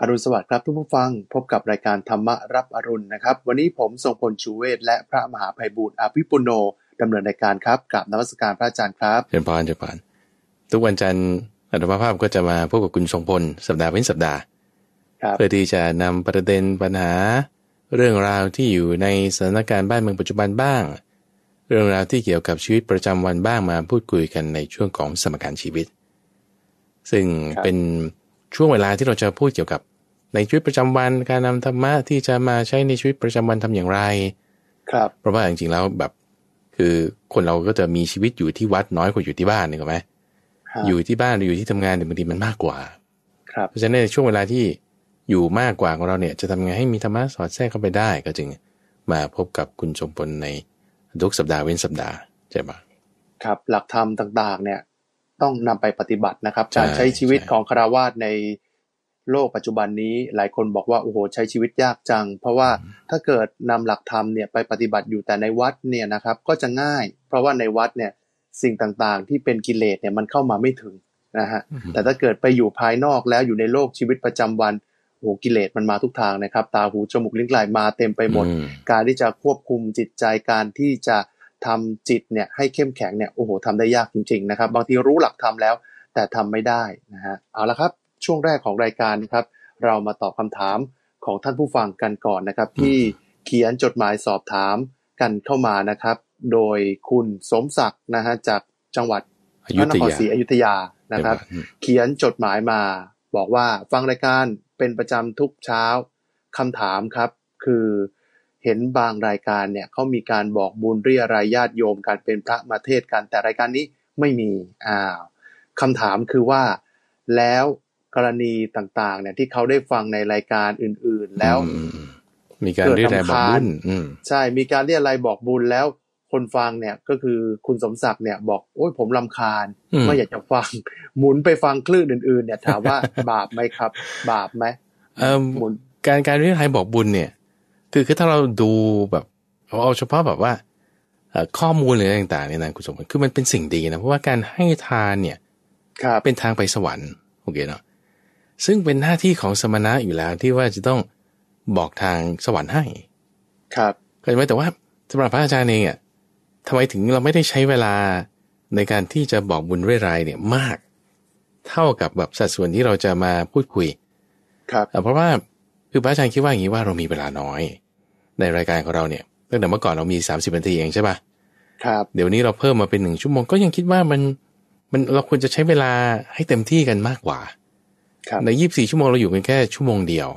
อรุณสวัสดิ์ครับ ทุกผู้ฟังพบกับรายการธรรมรับอรุณนะครับวันนี้ผมทรงพลชูเวศและพระมหาภัยบูตรอภิปุโนดำเนินรายการครับกับนวัสการพระอาจารย์ครับเจริญพรเจริญพรทุกวันจันทร์อัตมาภาพก็จะมาพบกับคุณทรงพลสัปดาห์เป็นสัปดาห์เพื่อที่จะนำประเด็นปัญหา เรื่องราวที่อยู่ในสถานการณ์บ้านเมืองปัจจุบันบ้าง เรื่องราวที่เกี่ยวกับชีวิตประจำวันบ้างมาพูดคุยกันในช่วงของสมการชีวิต ซึ่งเป็นช่วงเวลาที่เราจะพูดเกี่ยวกับในชีวิตประจำวันการนำธรรมะที่จะมาใช้ในชีวิตประจำวันทำอย่างไร ครับ เพราะว่าจริงๆแล้วแบบคือคนเราก็จะมีชีวิตอยู่ที่วัดน้อยกว่าอยู่ที่บ้านน่ก็ไหมอยู่ที่บ้านหรืออยู่ที่ทำงานเนี่ยบางทีมันมากกว่า ครับเพราะฉะนั้นในช่วงเวลาที่อยู่มากกว่าของเราเนี่ย จะทำไงให้มีธรรมะสอดแทรกเข้าไปได้ ก็จึงมาพบกับคุณชมพลในทุกสัปดาห์เว้นสัปดาห์ใช่ไหมครับ หลักธรรมต่าง ๆเนี่ยต้องนำไปปฏิบัตินะครับการใช้ชีวิตของคารวาสในโลกปัจจุบันนี้ หลายคนบอกว่าโอ้โห ใช้ชีวิตยากจัง เพราะว่าถ้าเกิดนำหลักธรรมเนี่ยไปปฏิบัติอยู่แต่ในวัดเนี่ยนะครับก็จะง่าย เพราะว่าในวัดเนี่ยสิ่งต่างๆ ที่เป็นกิเลสเนี่ยมันเข้ามาไม่ถึงนะฮะแต่ถ้าเกิดไปอยู่ภายนอกแล้วอยู่ในโลกชีวิตประจำวันโอ้กิเลสมันมาทุกทางนะครับตาหูจมูกลิ้นกายมาเต็มไปหมด การที่จะควบคุมจิตใจการที่จะทำจิตเนี่ยให้เข้มแข็งเนี่ยโอ้โหทำได้ยากจริงๆนะครับบางทีรู้หลักทำแล้ว แต่ทำไม่ได้นะฮะเอาละครับช่วงแรกของรายการครับ เรามาตอบคำถามของท่านผู้ฟังกันก่อนนะครับ ที่เขียนจดหมายสอบถามกันเข้ามานะครับ โดยคุณสมศักดิ์นะฮะจากจังหวัดพระนครศรีอยุธยานะครับ เขียนจดหมายมาบอกว่าฟังรายการเป็นประจำทุกเช้าคำถามครับ คือเห็นบางรายการเนี่ยเขามีการบอกบุญเรียรายญาติโยมการเป็นพระมาเทศกันแต่รายการนี้ไม่มีอ้าวคำถามคือว่าแล้วกรณีต่าง ๆ เนี่ยที่เขาได้ฟังในรายการอื่น ๆ แล้วมีการเรียกอะไรบอกบุญใช่ มีการเรียกอะไรบอกบุญแล้ว คนฟังเนี่ยก็คือคุณสมศักดิ์เนี่ยบอกโอ้ยผมลำคาญไม่อยากจะฟังหมุนไปฟังคลื่นอื่น ๆ เนี่ย ถามว่าบาปไหมครับ บาปไหมการการเรียกะไรบอกบุญเนี่ยคือคือถ้าเราดูแบบเอาเฉพาะแบบว่าข้อมูลหรืออะไรต่างๆเนี่ยนะคุณสมบัติคือมันเป็นสิ่งดีนะเพราะว่าการให้ทานเนี่ยเป็นทางไปสวรรค์โอเคเนาะซึ่งเป็นหน้าที่ของสมณะอยู่แล้วที่ว่าจะต้องบอกทางสวรรค์ให้ครับ ก็ใช่ไหมแต่ว่าสำหรับพระอาจารย์เองอ่ะทำไมถึงเราไม่ได้ใช้เวลาในการที่จะบอกบุญเรื่อยๆเนี่ยมาก เท่ากับแบบสัดส่วนที่เราจะมาพูดคุยครับเพราะว่าคือพระอาจารย์คิดว่าอย่างนี้ว่าเรามีเวลาน้อยในรายการของเราเนี่ยตั้งแต่เมื่อก่อนเรามี 30นาทีเองใช่ปะครับเดี๋ยวนี้เราเพิ่มมาเป็นหนึ่งชั่วโมงก็ยังคิดว่ามันมันเราควรจะใช้เวลาให้เต็มที่กันมากกว่าในยีิบสี่ชั่วโมงเราอยู่กันแค่ชั่วโมงเดียว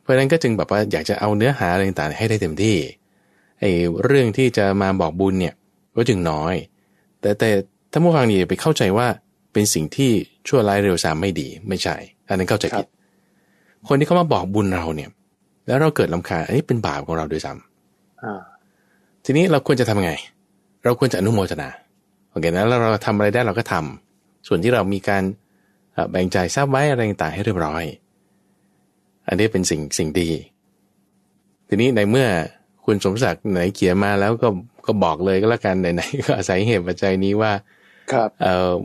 เพราะนั้นก็จึงแบบว่าอยากจะเอาเนื้อหาอะไรต่างๆ ให้ได้เต็มที่ไอ้เรื่องที่จะมาบอกบุญเนี่ย ก็จึงน้อย แต่แต่ถ้าผู้ฟังนี่ไปเข้าใจว่าเป็นสิ่งที่ชั่วร้ายเร็วสามไม่ดีไม่ใช่ อันนั้นเข้าใจผิดคนที่เขามาบอกบุญเราเนี่ยแล้วเราเกิดลำคาอันนี้เป็นบาปของเราด้วยซ้ำทีนี้เราควรจะทำไง เราควรจะอนุโมทนา โอเคนะแล้วเราทำอะไรได้เราก็ทำ ส่วนที่เรามีการแบ่งใจทราบไว้อะไรต่างให้เรียบร้อย อันนี้เป็นสิ่งสิ่งดี ทีนี้ในเมื่อคุณสมศักดิ์ไหนเขียนมาแล้วก็ก็บอกเลยก็แล้วกันไหนๆก็อาศัยเหตุปัจจัยนี้ว่า ครับ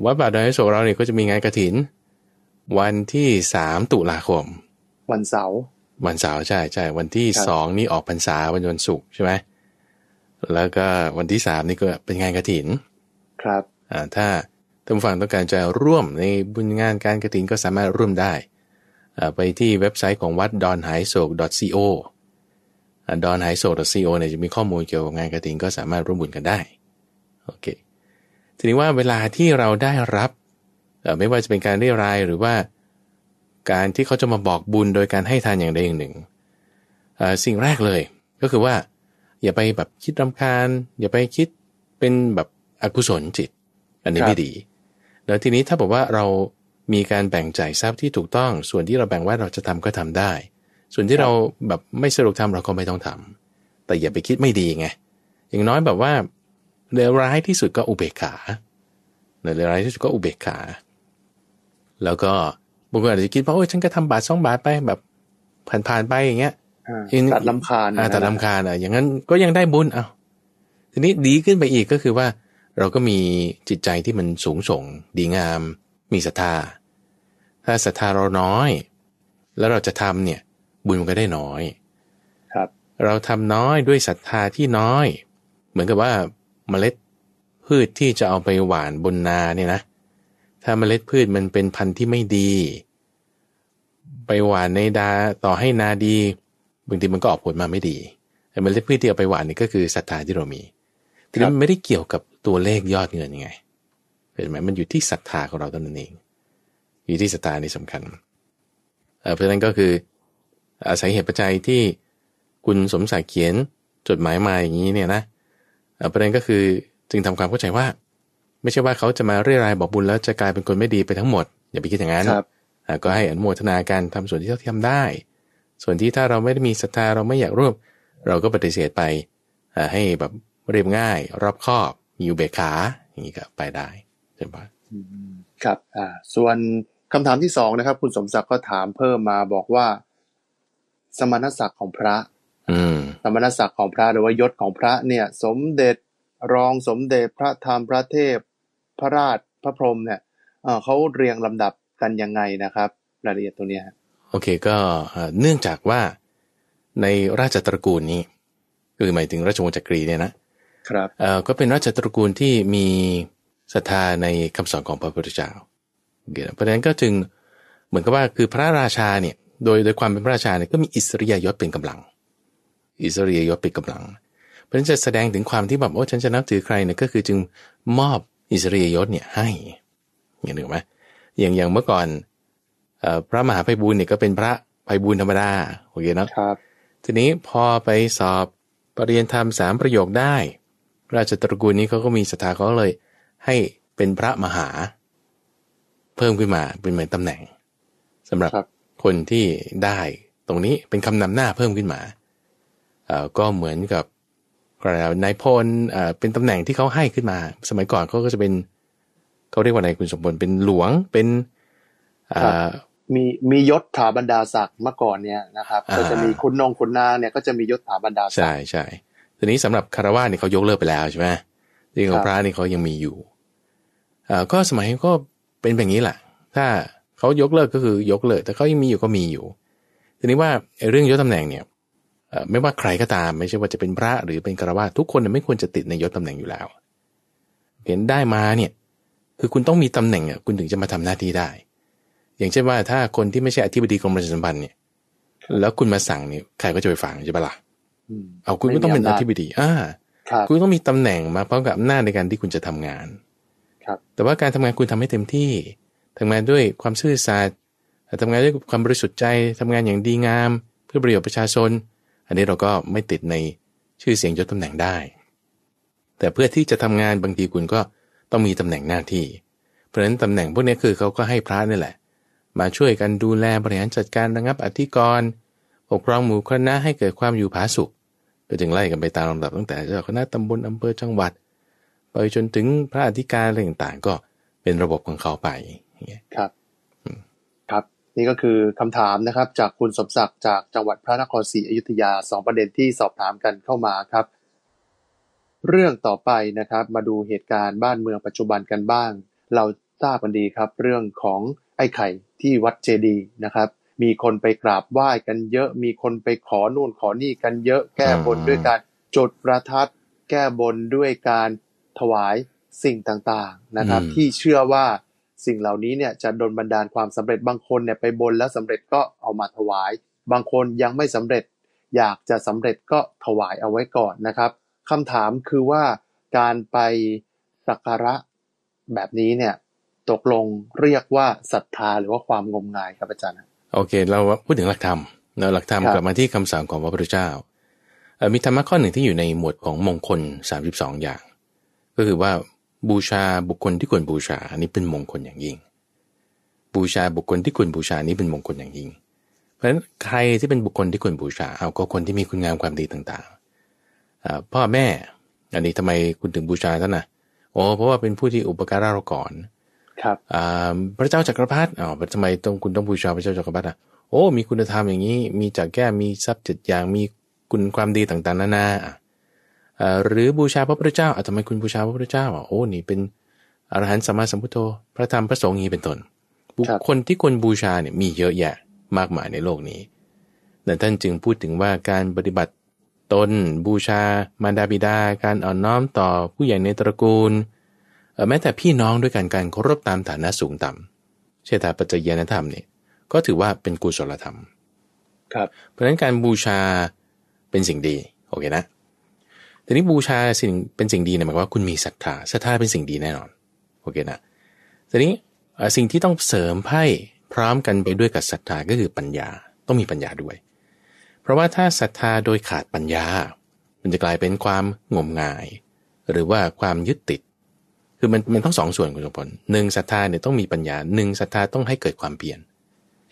วัดป่าดอยโศกเราเนี่ยก็จะมีงานกระถิน วันที่สามตุลาคม วันเสาร์วันเสาร์ใช่ใช่วันที่สองนี่ออกพรรษาวันจันศุกร์ใช่ไหมแล้วก็วันที่สามนี่ก็เป็นงานกระถิน ครับอ่าถ้าท่านผู้ฟังต้องการจะร่วมในบุญงานการกระถินก็สามารถร่วมได้อ่าไปที่เว็บไซต์ของวัดดอนหายโศก .co ดอนหายโศซ .co เนี่ยจะมีข้อมูลเกี่ยวกับงานกระถิ่นก็สามารถร่วมบุญกันได้โอเคทีนี้ว่าเวลาที่เราได้รับ ไม่ว่าจะเป็นการเรียรายหรือว่าการที่เขาจะมาบอกบุญโดยการให้ทานอย่างใดอย่างหนึ่งสิ่งแรกเลย ก็คือว่า อย่าไปแบบคิดรำคาญอย่าไปคิดเป็นแบบอกุศลจิต อันนี้ไม่ดีแล้วทีนี้ถ้าบอกว่าเรามีการแบ่งจ่ายทรัพย์ที่ถูกต้อง ส่วนที่เราแบ่งว่าเราจะทำก็ทำได้ ส่วนที่เราแบบไม่สะดวกทำเราก็ไม่ต้องทำ แต่อย่าไปคิดไม่ดีไงอย่างน้อยแบบว่าเลวร้ายที่สุดก็อุเบกขาเลวร้ายที่สุดก็อุเบกขา แล้วก็บางคนอาจจะคิดว่าโอ้ยฉันก็ทำบาทสองบาทไปแบบผ่านๆไปอย่างเงี้ยตัดลำคาญตัดลำคาญอ่ะ อย่างนั้นก็ยังได้บุญเอาทีนี้ดีขึ้นไปอีกก็คือว่า เราก็มีจิตใจที่มันสูงส่ง ดีงาม มีศรัทธา ถ้าศรัทธาเราน้อย แล้วเราจะทำเนี่ย บุญมันก็ได้น้อยครับ เราทำน้อยด้วยศรัทธาที่น้อย เหมือนกับว่าเมล็ดพืชที่จะเอาไปหว่านบนนาเนี่ยนะถ้าเมล็ดพืชมันเป็นพันธุ์ที่ไม่ดี ไปหวานในดาต่อให้นาดีบางทีมันก็ออกผลมาไม่ดีแต่เมล็ดพืชที่เอาไปหวานนี่ก็คือศรัทธาที่เรามีทีนี้มันไม่ได้เกี่ยวกับตัวเลขยอดเงินยังไงเห็นไหมมันอยู่ที่ศรัทธาของเราตัวนั้นเอง อยู่ที่ศรัทธานี่สำคัญเพราะะนั้นก็คืออาศัยเหตุปัจจัยที่คุณสมศักดิ์เขียนจดหมายมาอย่างนี้เนี่ยนะประเด็นก็คือจึงทำความเข้าใจว่าไม่ใช่ว่าเขาจะมาเรียรายบอกบุญแล้วจะกลายเป็นคนไม่ดีไปทั้งหมด อย่าไปคิดอย่างนั้นก็ให้อนุโมทนาการทำส่วนที่เราทำได้ ส่วนที่ถ้าเราไม่ได้มีศรัทธาเราไม่อยากร่วม เราก็ปฏิเสธไปให้แบบเรียบง่าย รอบคอบมีอ่เบกขาอย่างนี้ก็ ไปได้ใช่ไหมครับอ่าส่วนคำถามที่สองนะครับ คุณสมศักดิ์ก็ถามเพิ่มมาบอกว่าสมณศักดิ์ของพระสมณศักดิ์ของพระหรือว่ายศของพระเนี่ย สมเด็จรองสมเด็จพระธรรมพระเทพพระราชพระพรหมเนี่ยเขาเรียงลำดับกันยังไงนะครับรายละเอียดตัวเนี้ยโอเคก็เนื่องจากว่าในราชตระกูลนี้คือหมายถึงราชวงศ์จักรีเนี่ยนะครับก็เป็นราชตระกูลที่มีศรัทธาในคำสอนของพระพุทธเจ้าเพราะฉะนั้นก็จึงเหมือนกับว่าคือพระราชาเนี่ยโดยโดยความเป็นพระราชาเนี่ยก็มีอิสริยยศเป็นกำลัง อิสริยยศเป็นกำลังเพราะฉะนั้นจะแสดงถึงความที่แบบโอ้ฉันจะนับถือใครเนี่ยก็คือจึงมอบอิสริยยศเนี่ยให้เห็นึไหมอย่างอย่างเมื่อก่อนพระมหาไพบูลเนี่ยก็เป็นพระไพบูลธรรมดาโอเคเนาะครับ ทีนี้พอไปสอบปรริยนธรรมสามประโยคได้ ราชตระกูลนี้เขาก็มีสถาเขาเลย ให้เป็นพระมหา เพิ่มขึ้นมา เป็นเหมือนตำแหน่งสำหรับครบคนที่ได้ตรงนี้เป็นคำนำหน้าเพิ่มขึ้นมาก็เหมือนกับก็ะล้วนายพลเป็นตำแหน่งที่เขาให้ขึ้นมา สมัยก่อนเขาก็จะเป็น เขาเรียกว่านายคุณสมบัติเป็นหลวง เป็นมี มียศถาบรรดาศักดิ์เมื่อก่อนเนี่ยนะครับ ก็จะมีคุณนงคุณนาเนี่ย ก็จะมียศถาบรรดาศักดิ์ใช่ใช่ทีนี้สำหรับคารวะเนี่ยเขายกเลิกไปแล้วใช่ไหมเรงของพระนี่เขายังมีอยู่อ่าก็สมัยก็เป็นแบบนี้แหละ ถ้าเขายกเลิกก็คือยกเลิกแต่เขายังมีอยู่ก็มีอยู่ ทีนี้ว่าเรื่องยศตำแหน่งเนี่ยไม่ว่าใครก็ตาม ไม่ใช่ว่าจะเป็นพระ หรือเป็นกระวาทุกคนไม่ควรจะติดในยศตำแหน่งอยู่แล้วเห็นได้มาเนี่ย คือคุณต้องมีตำแหน่งอ่ะคุณถึงจะมาทำหน้าที่ได้ อย่างเช่นว่าถ้าคนที่ไม่ใช่อธิบดีกรมประชาสัมพันธ์เนี่ยแล้วคุณมาสั่งเนี่ยใครก็จะไปฟังใช่ปะละ่ะเอาคุณก็ต้องเป็นอธิบดีอ่าคุณต้องมีตำแหน่งมาพร้อมกับอำนาจในการที่คุณจะทำงานครับแต่ว่าการทำงานคุณทำให้เต็มที่ทำงานด้วยความซื่อสัตย์ทำงานด้วยความบริสุทธิ์ใจทำงานอย่างดีงาม เพื่อประโยชน์ประชาชนอันนี้เราก็ไม่ติดในชื่อเสียงยศตำแหน่งได้ แต่เพื่อที่จะทำงานบางทีคุณก็ต้องมีตำแหน่งหน้าที่ เพราะฉะนั้นตำแหน่งพวกนี้คือเขาก็ให้พระนี่แหละ มาช่วยกันดูแลบริหารจัดการระงับอธิกรณ์ปกครองหมู่คณะให้เกิดความอยู่ผาสุขก็จึงไล่กันไปตามลำดับตั้งแต่เจ้าคณะตำบลอำเภอจังหวัดไปจนถึงพระอธิการอะไรต่างๆ ก็เป็นระบบของเขาไปครับนี่ก็คือคำถามนะครับ จากคุณสมศักดิ์จากจังหวัดพระนครศรีอยุธยาสองประเด็นที่สอบถามกันเข้ามาครับ เรื่องต่อไปนะครับ มาดูเหตุการณ์บ้านเมืองปัจจุบันกันบ้าง เราทราบกันดีครับ เรื่องของไอ้ไข่ที่วัดเจดีนะครับ มีคนไปกราบไหว้กันเยอะ มีคนไปขอนู่นขอนี่กันเยอะแก้บนด้วยการจุดประทัดแก้บนด้วยการถวายสิ่งต่างๆนะครับ ที่เชื่อว่าสิ่งเหล่านี้เนี่ยจะดนบันดาลความสำเร็จบางคนเนี่ยไปบนแล้วสาเร็จก็เอามาถวาย บางคนยังไม่สำเร็จ อยากจะสำเร็จก็ถวายเอาไว้ก่อนนะครับ คำถามคือว่าการไปสักการะแบบนี้เนี่ย ตกลงเรียกว่าศรัทธาหรือว่าความงมงายครับอาจารย์โอเค เราพูดถึงหลักธรรมเราหลักธรรมกลับมาที่คำส่งของพระพุทธเจ้ามีธรรมะข้อหนึ่งที่อยู่ในหมวดของมงคล32 อย่าง ก็คือว่าบูชาบุคคลที่ควรบูชาอันนี้เป็นมงคลอย่างยิ่งบูชาบุคคลที่ควรบูชา นี้เป็นมงคลอย่างยิ่งเพราะฉะนั้นใครที่เป็นบุคคลที่ควรบูชา เอาก็คนที่มีคุณงามความดีต่างๆพ่อแม่ อันนี้ทำไมคุณถึงบูชาท่านนะโอ้เพราะว่าเป็นผู้ที่อุปการะเราก่อน ครับพระเจ้าจักรพรรดิอ๋อทำไมต้องคุณต้องบูชาพระเจ้าจักรพรรดิอ่ะโอ้มีคุณธรรมอย่างนี้ มีจากแก้มีทรัพย์เจ็ดอย่างมีคุณความดีต่างๆนานาหรือบูชาพระพุทธเจ้าอาทำไมคุณบูชาพระพุทธเจ้าอ่ะโอ้นี่เป็นอรหันต์สัมมาสัมพุทโธพระธรรมพระสงฆ์นี้เป็นต้นบุคคลที่ควรบูชาเนี่ยมีเยอะแยะมากมายในโลกนี้แต่ท่านจึงพูดถึงว่าการปฏิบัติตนบูชามารดาบิดาการอ่อนน้อมต่อผู้ใหญ่ในตระกูลแม้แต่พี่น้องด้วยกันการเคารพตามฐานะสูงต่ำเชตาปัจจยนธรรมเนี่ยก็ถือว่าเป็นกุศลธรรม ครับ เพราะฉะนั้นการบูชาเป็นสิ่งดีโอเคนะทีนี้บูชาสิ่งเป็นสิ่งดีเนี่ยหมายว่าคุณมีศรัทธาศรัทธาเป็นสิ่งดีแน่นอนโอเคนะทีนี้สิ่งที่ต้องเสริมให้พร้อมกันไปด้วยกับศรัทธาก็คือปัญญาต้องมีปัญญาด้วย เพราะว่าถ้าศรัทธาโดยขาดปัญญา มันจะกลายเป็นความงมงาย หรือว่าความยึดติด คือมันมันต้องสองส่วนคุณสมพลหนึ่งศรัทธาเนี่ยต้องมีปัญญา หนึ่งศรัทธาต้องให้เกิดความเปลี่ยน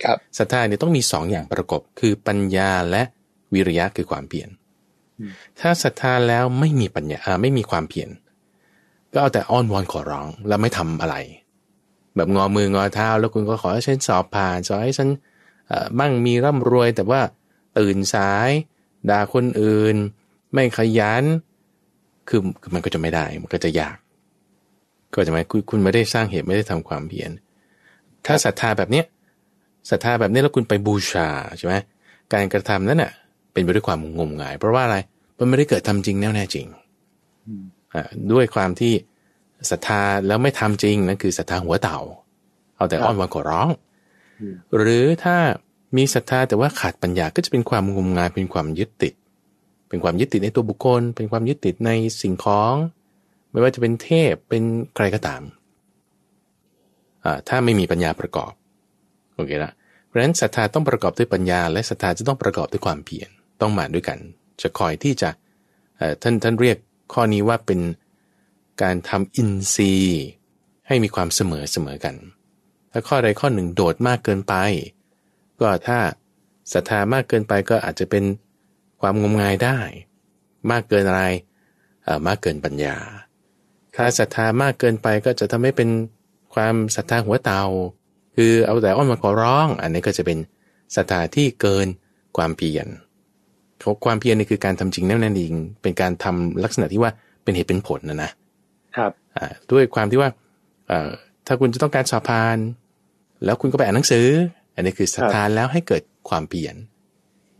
ครับศรัทธาเนี่ยต้องมีสองอย่างประกบ คือปัญญาและวิริยะคือความเปลี่ยนถ้าศรัทธาแล้วไม่มีปัญญาไม่มีความเพียรก็เอาแต่อ้อนวอนขอร้องแล้วไม่ทำอะไร แบบงอมืองอเท้าแล้วคุณก็ขอให้ฉันสอบผ่านสอให้ฉันบัางมีร่ำรวยแต่ว่าตื่นสายด่าคนอื่น ไม่ขยันคือมันก็จะไม่ได้ มันก็จะยาก ก็จะไมคคุณไม่ได้สร้างเหตุไม่ได้ทำความเพียรถ้าศรัทธาแบบเนี้ยศรัทธาแบบนี้ แล้วคุณไปบูชาใช่ไหมการกระทำนั้นน่ะเป็นไปด้วยความงมงาย เพราะว่าอะไร มันไม่ได้เกิดทำจริงแน่แน่จริงด้วยความที่ศรัทธาแล้วไม่ทำจริง นั่นคือศรัทธาหัวเต่า เอาแต่อ้อนวอนขอร้อง หรือถ้ามีศรัทธาแต่ว่าขาดปัญญา ก็จะเป็นความงมงาย เป็นความยึดติด เป็นความยึดติดในตัวบุคคล เป็นความยึดติดในสิ่งของ ไม่ว่าจะเป็นเทพ เป็นใครก็ตามถ้าไม่มีปัญญาประกอบ โอเคละ เพราะฉะนั้นศรัทธาต้องประกอบด้วยปัญญา และศรัทธาจะต้องประกอบด้วยความเพียรต้องมาด้วยกัน จะคอยที่จะท่านท่านเรียกข้อนี้ว่าเป็นการทำอินทรีย์ให้มีความเสมอเสมอกัน ถ้าข้อใดข้อหนึ่งโดดมากเกินไป ก็ถ้าศรัทธามากเกินไปก็อาจจะเป็นความงมงายได้ มากเกินอะไร มากเกินปัญญา ถ้าศรัทธามากเกินไปก็จะทำให้เป็นความศรัทธาหัวเตาคือเอาแต่อ้อนมาขอร้อง อันนี้ก็จะเป็นศรัทธาที่เกินความเพียรความเพียรนี่คือการทำจริงแน่นอนเอง เป็นการทำลักษณะที่ว่าเป็นเหตุเป็นผลนะนะ ครับ อ่า ด้วยความที่ว่าถ้าคุณจะต้องการสอบพาน แล้วคุณก็ไปอ่านหนังสือ อันนี้คือศรัทธาแล้วให้เกิดความเปลี่ยน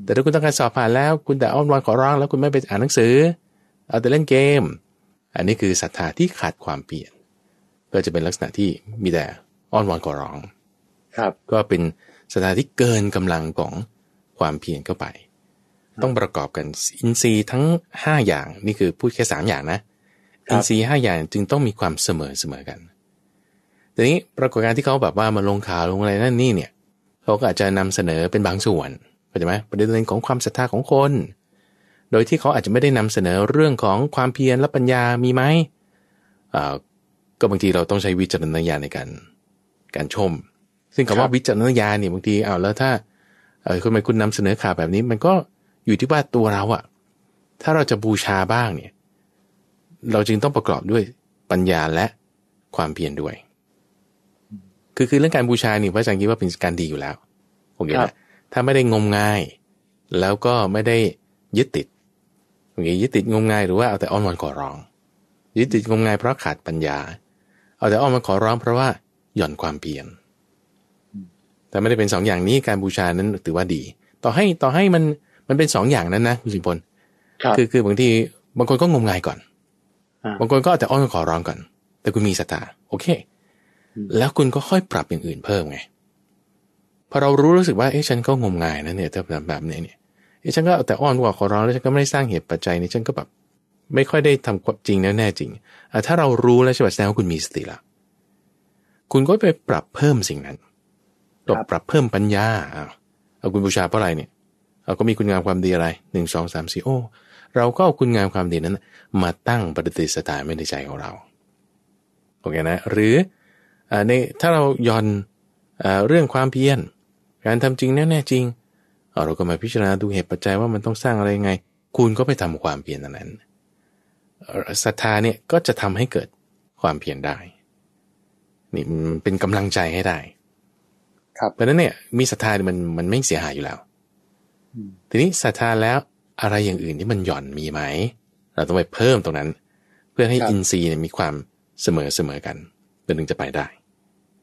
แต่ถ้าคุณต้องการสอบผ่านแล้วคุณแต่อ้อนวอนขอร้อง แล้วคุณไม่ไปอ่านหนังสือ เอาแต่เล่นเกม อันนี้คือศรัทธาที่ขาดความเปลี่ยนก็จะเป็นลักษณะที่มีแต่อ้อนวอนขอร้อง ครับ ก็เป็นศรัทธาที่เกินกำลังของความเพียรเข้าไปต้องประกอบกันอินทรีย์ทั้ง 5 อย่างนี่คือพูดแค่3อย่างนะ อินทรีย์5อย่างจึงต้องมีความเสมอเสมอกันทีนี้ปรากฏการณ์ที่เขาแบบว่ามาลงข่าวลงอะไรนั่นนี่เนี่ยเขาก็อาจจะนำเสนอเป็นบางส่วนเข้าใจไหมประเด็นของความศรัทธาของคน โดยที่เขาอาจจะไม่ได้นำเสนอเรื่องของความเพียรและปัญญามีไหมอ่าก็บางทีเราต้องใช้วิจารณญาณในการการชมซึ่งคำว่าวิจารณญาณเนี่ยบางทีเอาแล้วถ้าเออคุณไปคุณนำเสนอข่าวแบบนี้มันก็อยู่ที่ว่าตัวเราอะถ้าเราจะบูชาบ้างเนี่ย เราจึงต้องประกอบด้วยปัญญาและความเพียรด้วย คือคือเรื่องการบูชานี่พระอาจารย์คิดว่าเป็นการดีอยู่แล้วโอเคนะถ้าไม่ได้งมงาย แล้วก็ไม่ได้ยึดติดโอเคยึดติดงมงายหรือว่าเอาแต่อ้อนวอนขอร้อง ยึดติดงมงายเพราะขาดปัญญา เอาแต่อ้อนมาขอร้อง เพราะว่าหย่อนความเพียร แต่ไม่ได้เป็นสองอย่างนี้การบูชานั้นถือว่าดี ต่อให้ต่อให้มันมันเป็นสองอย่างนั้นนะคุณสิบพลคือคือบางทีบางคนก็งมงายก่อน บางคนก็แต่อ้อนขอร้องก่อน แต่คุณมีสตาโอเค แล้วคุณก็ค่อยปรับอย่างอื่นเพิ่มไง พอเรารู้รู้สึกว่าเอ๊ะฉันก็งมงายนะ เนี่ยถ้าแบบนี้เนี่ย เอ๊ะฉันก็แต่อ้อนว่าขอร้องแล้วฉันก็ไม่ได้สร้างเหตุปัจจัยนี่ฉันก็แบบไม่ค่อยได้ทำจริงแน่แน่จริงอ่ะถ้าเรารู้แล้วใช่ไหมแสดงว่าคุณมีสติละ คุณก็ไปปรับเพิ่มสิ่งนั้นตบปรับเพิ่มปัญญาอ้าวคุณบูชาเพราะอะไรเนี่ยเราก็มีคุณงามความดีอะไรหนึ่งสองสามสี่โอ้เราก็เอาคุณงามความดีนั้นมาตั้งปฏิสถานไม่ในใจของเราโอเคนะหรือในถ้าเราย่อนเรื่องความเพียรการทำจริงแน่่จริง เราก็มาพิจารณาดูเหตุปัจจัยว่ามันต้องสร้างอะไรไง คุณก็ไปทำความเพียรนั้นศรัทธาเนี่ยก็จะทำให้เกิดความเพียรได้นี่เป็นกำลังใจให้ได้ครับเพราะนั้นเนี่ยมีศรัทธามันมันไม่เสียหายอยู่แล้วทีนี้ศรัทธาแล้วอะไรอย่างอื่นที่มันหย่อนมีไหม เราต้องไปเพิ่มตรงนั้น เพื่อให้อินทรีย์เนี่ยมีความเสมอเสมอกันมันถึงจะไปได้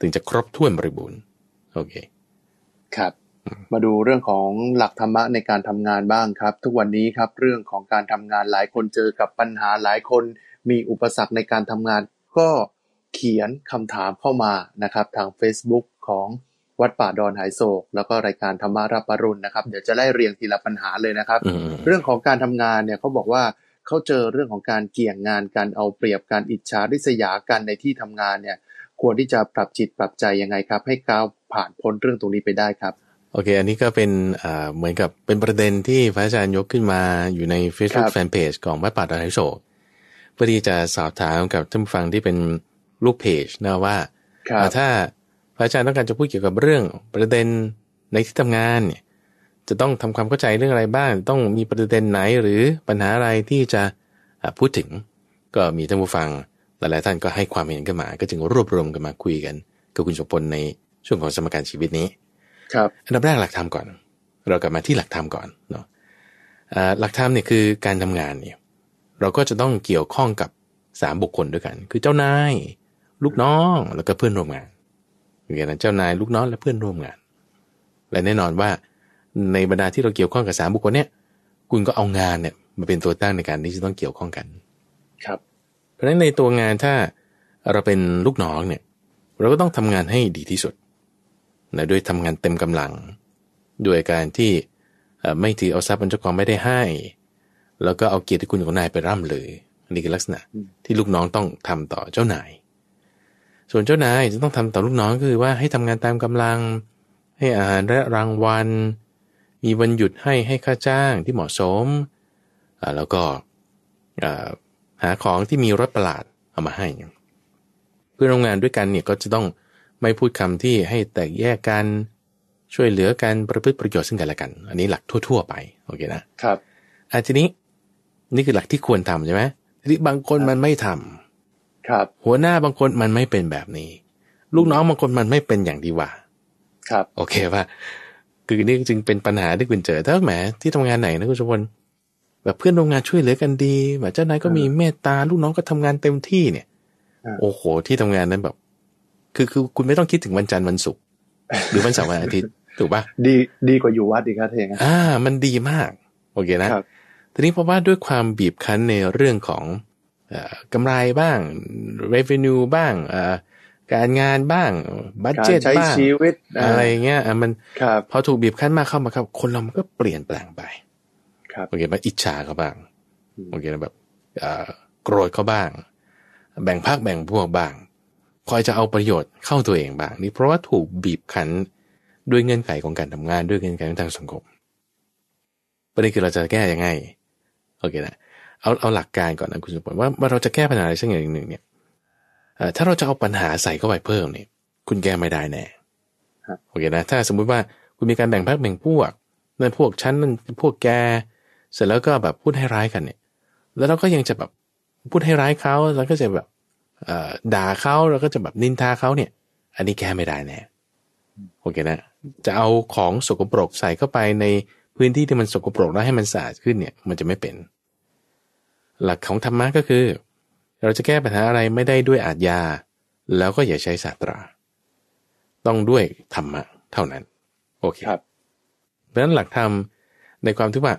ถึงจะครบถ้วนบริบูรณ์โอเคครับ มาดูเรื่องของหลักธรรมะในการทำงานบ้างครับ ทุกวันนี้ครับ เรื่องของการทำงานหลายคนเจอกับปัญหาหลายคน มีอุปสรรคในการทำงาน ก็เขียนคำถามเข้ามานะครับ ทาง Facebook ของวัดป่าดอนหายโศก แล้วก็รายการธรรมารับปรุณนะครับเดี๋ยวจะไล่เรียงทีละปัญหาเลยนะครับ เรื่องของการทำงานเนี่ยเขาบอกว่าเขาเจอเรื่องของการเกี่ยงงานการเอาเปรียบการอิจฉาริษยากันในที่ทำงานเนี่ยควรที่จะปรับจิตปรับใจยังไงครับ ให้ก้าวผ่านพ้นเรื่องตรงนี้ไปได้ครับ โอเค อันนี้ก็เป็นเหมือนกับเป็นประเด็นที่พระอาจารย์ยกขึ้นมาอยู่ใน Facebook Fanpage ของวัดป่าดอนหายโศกเพื่อที่จะสอบถามกับท่านฟังที่เป็นลูกเพจนะว่าถ้าพระอาจารย์ต้องการจะพูดเกี่ยวกับเรื่อง ประเด็นในที่ทำงานเนี่ย จะต้องทำความเข้าใจเรื่องอะไรบ้างต้องมีประเด็นไหนหรือปัญหาอะไรที่จะพูดถึง ก็มีท่านผู้ฟัง หลาย ๆ ท่านก็ให้ความเห็นกันมา ก็จึงรวบรวมกันมาคุยกันกับคุณสมพลในช่วงของสมการชีวิตนี้ ครับอันดับแรกหลักธรรมก่อน เรากลับมาที่หลักธรรมก่อนเนาะหลักธรรมเนี่ยคือการทำงานเนี่ย เราก็จะต้องเกี่ยวข้องกับสามบุคคลด้วยกัน คือเจ้านายลูกน้องแล้วก็เพื่อนร่วมงานอยู่อน่างเจ้านายลูกน้องและเพื่อนร่วมงาน และแน่นอนว่าในบรรดาที่เราเกี่ยวข้องกับสามบุคคลเนี่ยคุณก็เอางานเนี่ยมาเป็นตัวตั้งในการที่จะต้องเกี่ยวข้องกันครับ เพราะฉะนั้นในตัวงานถ้าเราเป็นลูกน้องเนี่ยเราก็ต้องทำงานให้ดีที่สุดนะด้วยทำงานเต็มกำลังด้วยการที่ไม่ถือเอาทรัพย์บรรจุกงไม่ได้ให้ แล้วก็เอาเกียรติคุณของนายไปร่ำเลยนี่คือลักษณะที่ลูกน้องต้องทำต่อเจ้านายส่วนเจ้านายจะต้องทำต่อลูกน้องก็คือว่าให้ทำงานตามกำลังให้อาหารและรางวัล มีวันหยุดให้ให้ค่าจ้างที่เหมาะสม แล้วก็หาของที่มีรสประหลาดเอามาให้เพื่อนร่วมงานด้วยกันเนี่ยก็จะต้องไม่พูดคำที่ให้แตกแยกกันช่วยเหลือกันประพฤติประโยชน์ซึ่งกันและกัน อันนี้หลักทั่ว ๆ ไปโอเคนะครับอาทีนี้นี่คือหลักที่ควรทำใช่ไหมที่บางคนมันไม่ทำครับหัวหน้าบางคนมันไม่เป็นแบบนี้ ลูกน้องบางคนมันไม่เป็นอย่างดีว่าครับ โอเคว่าคือนี่จึงเป็นปัญหาที่คุณเจอถ้าแหมที่ทำงานไหนนะคุณชมพลแบบเพื่อนโรงงานช่วยเหลือกันดีแบบเจ้านายก็มีเมตตา ลูกน้องก็ทำงานเต็มที่เนี่ยโอ้โหที่ทำงานนั้นแบบ คือคือคุณไม่ต้องคิดถึงวันจันทร์วันศุกร์หรือวันเสาร์วันอาทิตย์ ถูกปะดีดีกว่าอยู่วัดดีครับเองอ่า มันดีมาก โอเคนะทีนี้เพราะว่าด้วยความบีบคั้นในเรื่องของกำไรบ้าง revenue บ้างการงานบ้างบัตเจ็ตบ้างอะไรเงี้ยมันพอถูกบีบคั้นมากเข้ามาครับ คนเรามันก็เปลี่ยนแปลงไปโอเคไหมอิจฉาเขาบ้างโอเคแบบโกรธเขาบ้าง แบ่งภาคแบ่งพวกบ้างคอยจะเอาประโยชน์เข้าตัวเองบ้างนี่เพราะว่าถูกบีบคั้นด้วยเงื่อนไขของการทำงานด้วยเงื่อนไขทางสังคมประเด็นคือเราจะแก้ยังไงโอเคนะเอาเอาหลักการก่อนนะคุณสมบัติว่า่เราจะแก้ปัญหาอะไรสักอย่างหนึ่ง เนี่ยถ้าเราจะเอาปัญหาใส่เข้าไปเพิ่มเนี่ยคุณแก้ไม่ได้แน่โอเคนะ ถ้าสมมุติว่าคุณมีการแบ่งพักแบ่งพวกนั่นพวกฉันนั่นพวกแกเสร็จแล้วก็แบบพูดให้ร้ายกันเนี่ย แล้วเราก็ยังจะแบบพูดให้ร้ายเขาแล้วก็จะแบบด่าเขาแล้วก็จะแบบนินทาเขาเนี่ย อันนี้แก้ไม่ได้แน่โอเคนะจะเอาของสกปรกใส่เข้าไปในพื้นที่ที่มันสกปรกแล้วให้มันสะอาดขึ้นเนี่ย มันจะไม่เป็นหลักของธรรมะก็คือ เราจะแก้ปัญหาอะไรไม่ได้ด้วยอาจยาแล้วก็อย่าใช้ศาสตราต้องด้วยธรรมะเท่านั้นโอเคครับดังนั้นหลักธรรมในความที่ว่า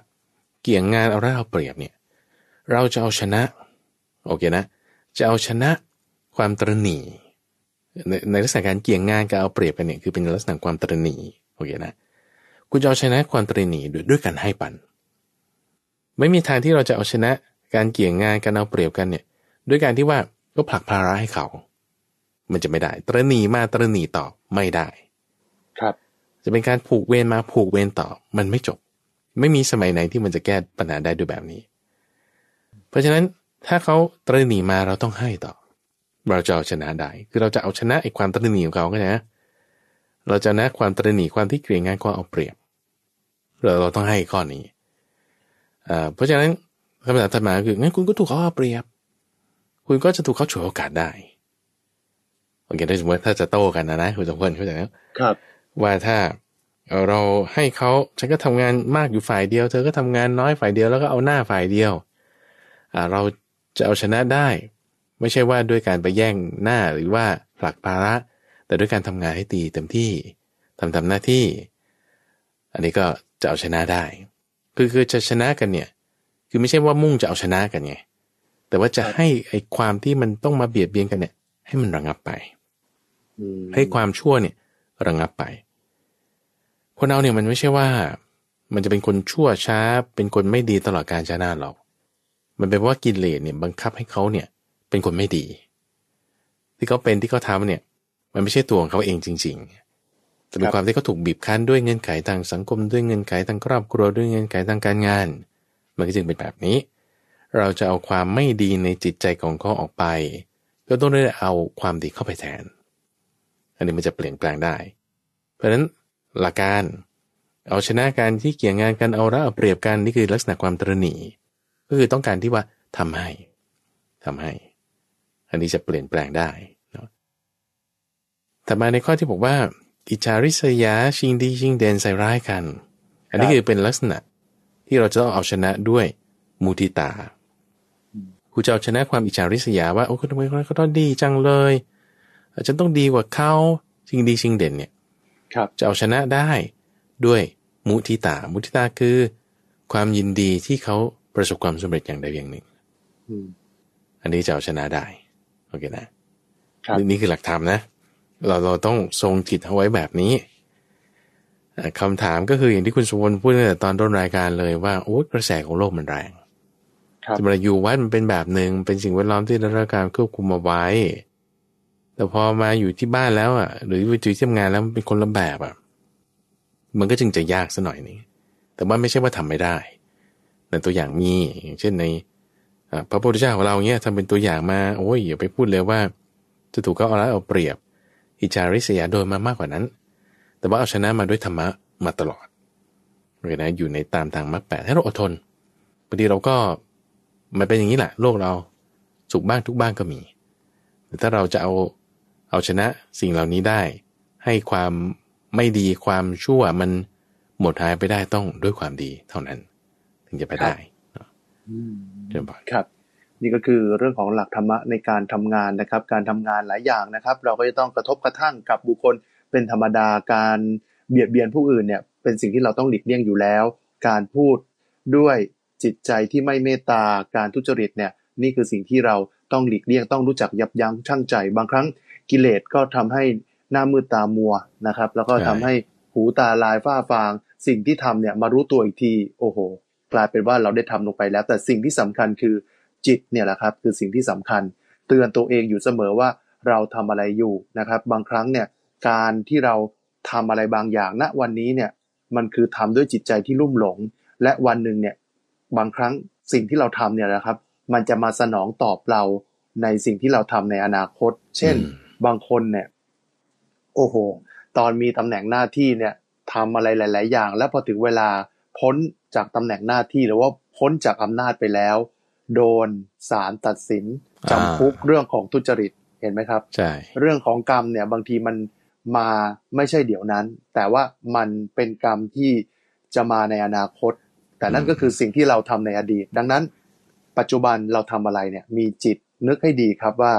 เกี่ยงงานเอาได้เอาเปรียบเนี่ยเราจะเอาชนะโอเคนะจะเอาชนะความตรณีในในลักษณะการเกี่ยงงานกับเอาเปรียบกันเนี่ยคือเป็นลักษณะความตรณีโอเคนะคุณจะเอาชนะความตรณีด้วยด้วยการให้ปัน ไม่มีทางที่เราจะเอาชนะการเกี่ยงงานการเอาเปรียบกันเนี่ย ด้วยการที่ว่าก็ผลักภาระให้เขา มันจะไม่ได้ ตรณีมาตรณีตอบไม่ได้ ครับ จะเป็นการผูกเวรมาผูกเวรต่อมันไม่จบ ไม่มีสมัยไหนที่มันจะแก้ปัญหาได้ด้วยแบบนี้ เพราะฉะนั้นถ้าเขาตรณีมาเราต้องให้ต่อเราจะเอาชนะได้คือเราจะเอาชนะไอ้ความตรณีของเขาก็นะ เราจะนะความตรณีความที่เกลียงงานความเอาเปรียบเราเราต้องให้ข้อนี้ เพราะฉะนั้นคำถามถัดมาคืองั้นคุณก็ถูกเขาเอาเปรียบ คุณก็จะถูกเขาฉวยโอกาสได้โอเคได้สมมติถ้าจะโต้กันนะนะคุณสมควรเข้าใจแล้วครับ ว่าถ้าเราให้เขาฉันก็ทำงานมากอยู่ฝ่ายเดียว เธอก็ทำงานน้อยฝ่ายเดียวแล้วก็เอาหน้าฝ่ายเดียวอ่าเราจะเอาชนะได้ ไม่ใช่ว่าด้วยการไปแย่งหน้าหรือว่าผลักภาระ แต่ด้วยการทำงานให้ตีเต็มที่ทำทาหน้าที่ อันนี้ก็จะเอาชนะได้คือคือจะชนะกันเนี่ยคือไม่ใช่ว่ามุ่งจะเอาชนะกันไง แต่ว่าจะให้ไอ้ความที่มันต้องมาเบียดเบียนกันเนี่ย ให้มันระงับไปให้ความชั่วเนี่ยระงับไป คนเราเนี่ยมันไม่ใช่ว่า มันจะเป็นคนชั่วช้า เป็นคนไม่ดีตลอดการชาะหรอก มันเป็นว่ากิเลสเนี่ยบังคับให้เขาเนี่ย เป็นคนไม่ดี ที่เขาเป็นที่เขาทาเนี่ย มันไม่ใช่ตัวของเขาเองจริงๆ แต่เป็นความที่เขาถูกบีบคั้นด้วยเงื่อนไขทางสังคมด้วยเงื่อนไขทางครอบครัวด้วยเงื่อนไขทางการงานมันก็จึงเป็นแบบนี้ เราจะเอาความไม่ดีในจิตใจของเขาออกไป ก็ต้องได้เอาความดีเข้าไปแทน อันนี้มันจะเปลี่ยนแปลงได้ เพราะฉะนั้นหลักการเอาชนะการที่เกี่ยงงานกันเอาระเอาเปรียบกันนี่คือลักษณะความตรณีก็คือต้องการที่ว่า ทำให้ ทำให้ อันนี้จะเปลี่ยนแปลงได้นะแต่มาในข้อที่บอกว่า อิจาริษยาชิงดีชิงเด่นใส่ร้ายกัน อันนี้คือเป็นลักษณะที่เราจะต้องเอาชนะด้วยมุทิตาคุณจะเอาชนะความอิจฉาริษยาว่าโอ้คนทำไมเขาต้องดีจังเลยฉันต้องดีกว่าเขาริงดีชิงเด่น เนี่ย ครับ จะเอาชนะได้ด้วยมุทิตา มุทิตาคือ ความยินดีที่เขาประสบความสำเร็จอย่างใดอย่างหนึ่งอันนี้จะเอาชนะได้โอเคนะนี่คือหลักธรรมนะเราเราต้องทรงจิตเอาไว้แบบนี้คำถามก็คืออย่างที่คุณสมวณพูดตั้งแต่ตอนต้นรายการเลยว่าโอ้กระแสของโลกมันแรงสมัยอยู่วัดมันเป็นแบบหนึ่งเป็นสิ่งแวดล้อมที่รัฐการควบคุมเอาไว้ แต่พอมาอยู่ที่บ้านแล้วอ่ะหรือไปจุยทำงานแล้วมันเป็นคนละแบบอ่ะมันก็จึงจะยากซะหน่อยนี้แต่ว่าไม่ใช่ว่าทำไม่ได้แต่ตัวอย่างมีอย่างเช่นในพระพุทธเจ้าของเราเนี้ยทำเป็นตัวอย่างมาโอ้ยอย่าไปพูดเลยว่าจะถูกเขาเอาละเอาเปรียบอิจาริษยาโดยมามากกว่านั้นแต่ว่าเอาชนะมาด้วยธรรมะมาตลอดเลยนะอยู่ในตามทางมรรคแปดให้เราอดทนบางทีเราก็มันเป็นอย่างนี้แหละโลกเราสุขบ้างทุกบ้างก็มีแต่ถ้าเราจะเอาเอาชนะสิ่งเหล่านี้ได้ให้ความไม่ดีความชั่วมันหมดหายไปได้ต้องด้วยความดีเท่านั้น ถึงจะไปได้เริญพรครับ นี่ก็คือเรื่องของหลักธรรมะในการทำงานนะครับ การทำงานหลายอย่างนะครับ เราก็จะต้องกระทบกระทั่งกับบุคคลเป็นธรรมดาการเบียดเบียนผู้อื่นเนี่ยเป็นสิ่งที่เราต้องหลีกเลี่ยงอยู่แล้ว การพูดด้วยจิตใจที่ไม่เมตตาการทุจริตเนี่ยนี่คือสิ่งที่เราต้องหลีกเลี่ยงต้องรู้จักยับยั้งชั่งใจ บางครั้งกิเลสก็ทำให้หน้ามืดตามัวนะครับ แล้วก็ทำให้หูตาลายฝ้าฟาง สิ่งที่ทำเนี่ยมารู้ตัวอีกทีโอ้โหกลายเป็นว่าเราได้ทำลงไปแล้ว แต่สิ่งที่สำคัญคือจิตเนี่ยแหละครับคือสิ่งที่สำคัญ เตือนตัวเองอยู่เสมอว่าเราทำอะไรอยู่นะครับ บางครั้งเนี่ยการที่เราทำอะไรบางอย่างณนะวันนี้เนี่ย มันคือทำด้วยจิตใจที่ลุ่มหลง และวันหนึ่งเนี่ย บางครั้งสิ่งที่เราทำเนี่ยนะครับ มันจะมาสนองตอบเราในสิ่งที่เราทำในอนาคต เช่น บางคนเนี่ย โอ้โห ตอนมีตำแหน่งหน้าที่เนี่ยทำอะไรหลาย ๆ อย่าง แล้วพอถึงเวลาพ้นจากตำแหน่งหน้าที่หรือว่าพ้นจากอำนาจไปแล้ว โดนศาลตัดสินจำคุกเรื่องของทุจริต เห็นไหมครับ ใช่ เรื่องของกรรมเนี่ยบางทีมันมาไม่ใช่เดี๋ยวนั้น แต่ว่ามันเป็นกรรมที่จะมาในอนาคต แต่นั่นก็คือสิ่งที่เราทำในอดีต ดังนั้นปัจจุบันเราทำอะไรเนี่ยมีจิตนึกให้ดีครับว่า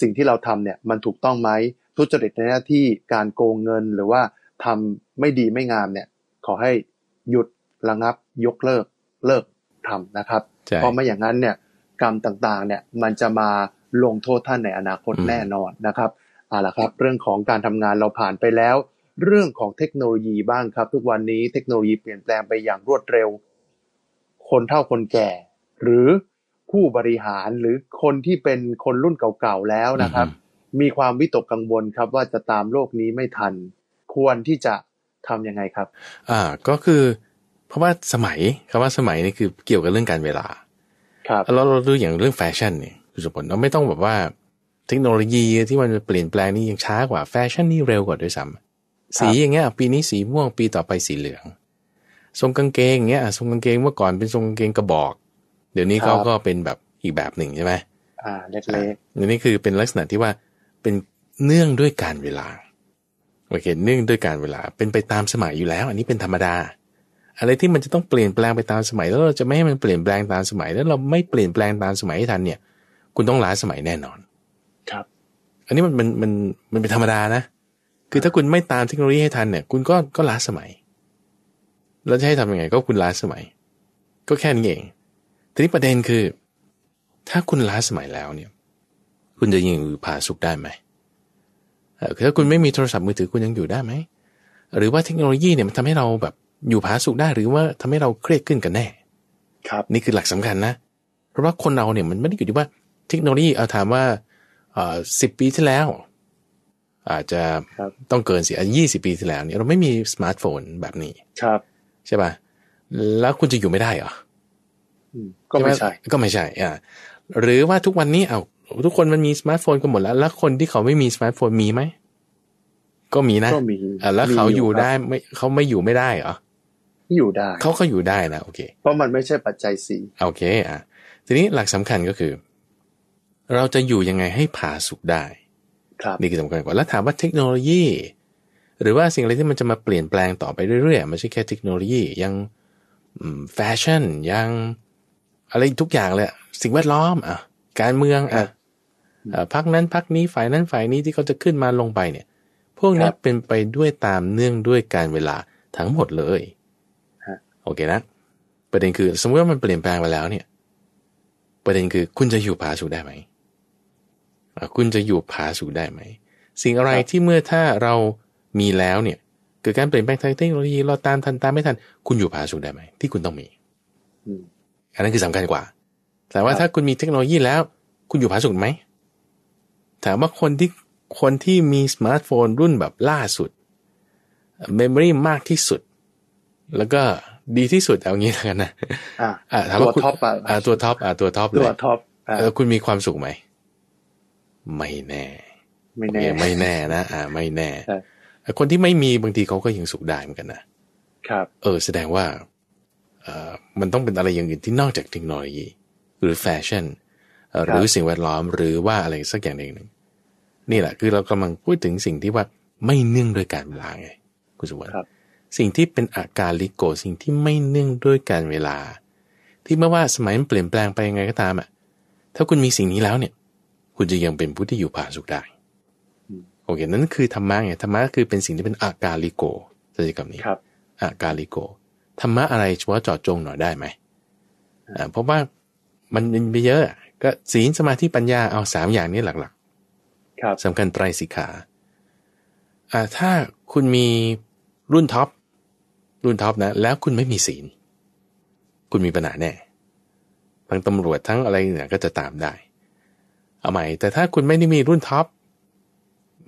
สิ่งที่เราทำเนี่ยมันถูกต้องไหมทุจริตในหน้าที่การโกงเงินหรือว่าทำไม่ดีไม่งามเนี่ย ขอให้หยุดระงับยกเลิกเลิกทำนะครับ เพราะไม่อย่างนั้นเนี่ยกรรมต่างๆเนี่ยมันจะมาลงโทษท่านในอนาคตแน่นอนนะครับเอาละครับเรื่องของการทำงานเราผ่านไปแล้ว เรื่องของเทคโนโลยีบ้างครับ ทุกวันนี้เทคโนโลยีเปลี่ยนแปลงไปอย่างรวดเร็ว คนเท่าคนแก่ หรือ ผู้บริหารหรือคนที่เป็นคนรุ่นเก่าๆแล้วนะครับ มีความวิตกกังวลครับว่าจะตามโลกนี้ไม่ทัน ควรที่จะทำยังไงครับ อ่าก็คือเพราะว่าสมัยคำว่าสมัยนี่คือเกี่ยวกับเรื่องการเวลาครับแล้วเราดูอย่างเรื่องแฟชั่นเนี่ยคุณสมบัติเราไม่ต้องแบบว่าเทคโนโลยีที่มันเปลี่ยนแปลงนี่ยังช้ากว่าแฟชั่นนี่เร็วกว่าด้วยซ้ำสีอย่างเงี้ยปีนี้สีม่วงปีต่อไปสีเหลือง ทรงกางเกงเงี้ยทรงกางเกงเมื่อก่อนเป็นทรงกางเกงกระบอก เดี๋ยวนี้เขาก็เป็นแบบอีกแบบหนึ่งใช่ไหมอ่าเล็กๆนี่คือเป็นลักษณะที่ว่าเป็นเนื่องด้วยการเวลาโอเคเนื่องด้วยการเวลาเป็นไปตามสมัยอยู่แล้ว อันนี้เป็นธรรมดา อะไรที่มันจะต้องเปลี่ยนแปลงไปตามสมัยแล้วเราจะไม่ให้มันเปลี่ยนแปลงตามสมัยแล้วเราไม่เปลี่ยนแปลงตามสมัยให้ทันเนี่ยคุณต้องล้าสมัยแน่นอนอันนี้มันมันมันมันเป็นธรรมดานะ คือถ้าคุณไม่ตามเทคโนโลยีให้ทันเนี่ย คุณก็ก็ล้าสมัย แล้วจะให้ทำยังไง ก็คุณล้าสมัย ก็แค่นี้เองทีนี้ประเด็นคือถ้าคุณล้าสมัยแล้วเนี่ยคุณจะยังอยู่ผาสุกได้ไหมคือถ้าคุณไม่มีโทรศัพท์มือถือคุณยังอยู่ได้ไหมหรือว่าเทคโนโลยีเนี่ยมันทำให้เราแบบอยู่ผาสุกได้ หรือว่าทำให้เราเครียดขึ้นกันแน่ ครับ นี่คือหลักสำคัญนะ เพราะว่าคนเราเนี่ยมันไม่ได้อยู่ที่ว่าเทคโนโลยีเอาถามว่าสิบปีที่แล้ว อาจจะต้องเกินสิยี่สิบปีที่แล้วเนี่ยเราไม่มีสมาร์ทโฟนแบบนี้ ครับ ใช่ป่ะแล้วคุณจะอยู่ไม่ได้เหรอก็ไม่ใช่ก็ไม่ใช่อ่าหรือว่าทุกวันนี้เอา ทุกคนมันมีสมาร์ทโฟนกันหมดแล้ว แล้วคนที่เขาไม่มีสมาร์ทโฟนมีไหมก็มีนะก็มีแล้วเขาอยู่ได้ไม่เขาไม่อยู่ไม่ได้เหรออยู่ได้เขาก็อยู่ได้นะโอเค เพราะมันไม่ใช่ปัจจัยสี่โอเคอ่ะทีนี้หลักสำคัญก็คือเราจะอยู่ยังไงให้ผาสุกได้ ครับนี่คือสำคัญกว่า แล้วถามว่าเทคโนโลยี หรือว่าสิ่งอะไรที่มันจะมาเปลี่ยนแปลงต่อไปเรื่อยๆไม่ใช่แค่เทคโนโลยียังแฟชั่นยังอะไรทุกอย่างเลย สิ่งแวดล้อม อ่ะ การเมืองอ่ะพักนั้นพักนี้ฝ่ายนั้นฝ่ายนี้ที่เขาจะขึ้นมาลงไปเนี่ยพวกนี้เป็นไปด้วยตามเนื่องด้วยการเวลาทั้งหมดเลยโอเคนะ ประเด็นคือสมมติว่ามันเปลี่ยนแปลงไปแล้วเนี่ย ประเด็นคือ คุณจะอยู่ผาสุกได้ไหมคุณจะอยู่ผาสุขได้ไหมสิ่งอะไรที่เมื่อถ้าเรามีแล้วเนี่ยเกิดการเปลี่ยนแปลงทางเทคโนโลยีเราตามทันตามไม่ทันคุณอยู่ผาสุขได้ไหม ที่คุณต้องมีอันนั้นคือสำคัญกว่า แต่ว่าถ้าคุณมีเทคโนโลยีแล้ว คุณอยู่ผาสุขไหมถามว่าคนที่คนที่มีสมาร์ทโฟนรุ่นแบบล่าสุดเมมโมรีมากที่สุด แล้วก็ดีที่สุดเอางี้แล้วกันนะอ่าถามว่าตัวท็อปอ่ะตัวท็อปอ่ะตัวท็อปเลยตัวท็อปคุณมีความสุขไหมไม่แน่ ไม่แน่ไม่แน่นะอ่าไม่แน่คนที่ไม่มีบางทีเขาก็ยังสุขได้เหมือนกันนะครับเออแสดงว่าเอ่อมันต้องเป็นอะไรอย่างอื่น ที่นอกจากเทคโนโลยี หรือแฟชั่น หรือสิ่งแวดล้อมหรือว่าอะไรสักอย่างหนึ่งนี่แหละคือเรากำลังพูดถึงสิ่งที่ว่าไม่เนื่องด้วยการเวลาไงคุณสุวรรณสิ่งที่เป็นอาการลิโกสิ่งที่ไม่เนื่องด้วยการเวลา ที่เมื่อว่าสมัยมันเปลี่ยนแปลงไปยังไงก็ตามอ่ะ ถ้าคุณมีสิ่งนี้แล้วเนี่ยคุณจะยังเป็นผู้ที่อยู่ผาสุขได้โอเคนั้นคือธรรมะไงธรรมะคือเป็นสิ่งที่เป็นอากาลิโกจะจคำนี้ครับอากาลิโก ธรรมะอะไรเฉพาะจอดจงหน่อยได้ไหมอ่าเพราะว่ามันไปเยอะก็ศีลสมาธิปัญญาเอาสามอย่างนี้หลัก ๆ ครับสำคัญไตรสิกขาอ่าถ้าคุณมีรุ่นท็อปรุ่นท็อปนะแล้วคุณไม่มีศีล คุณมีปัญหาแน่ทั้งตำรวจทั้งอะไรเนี่ย ก็จะตามได้เอาใหม่ แต่ถ้าคุณไม่ได้มีรุ่นท็อป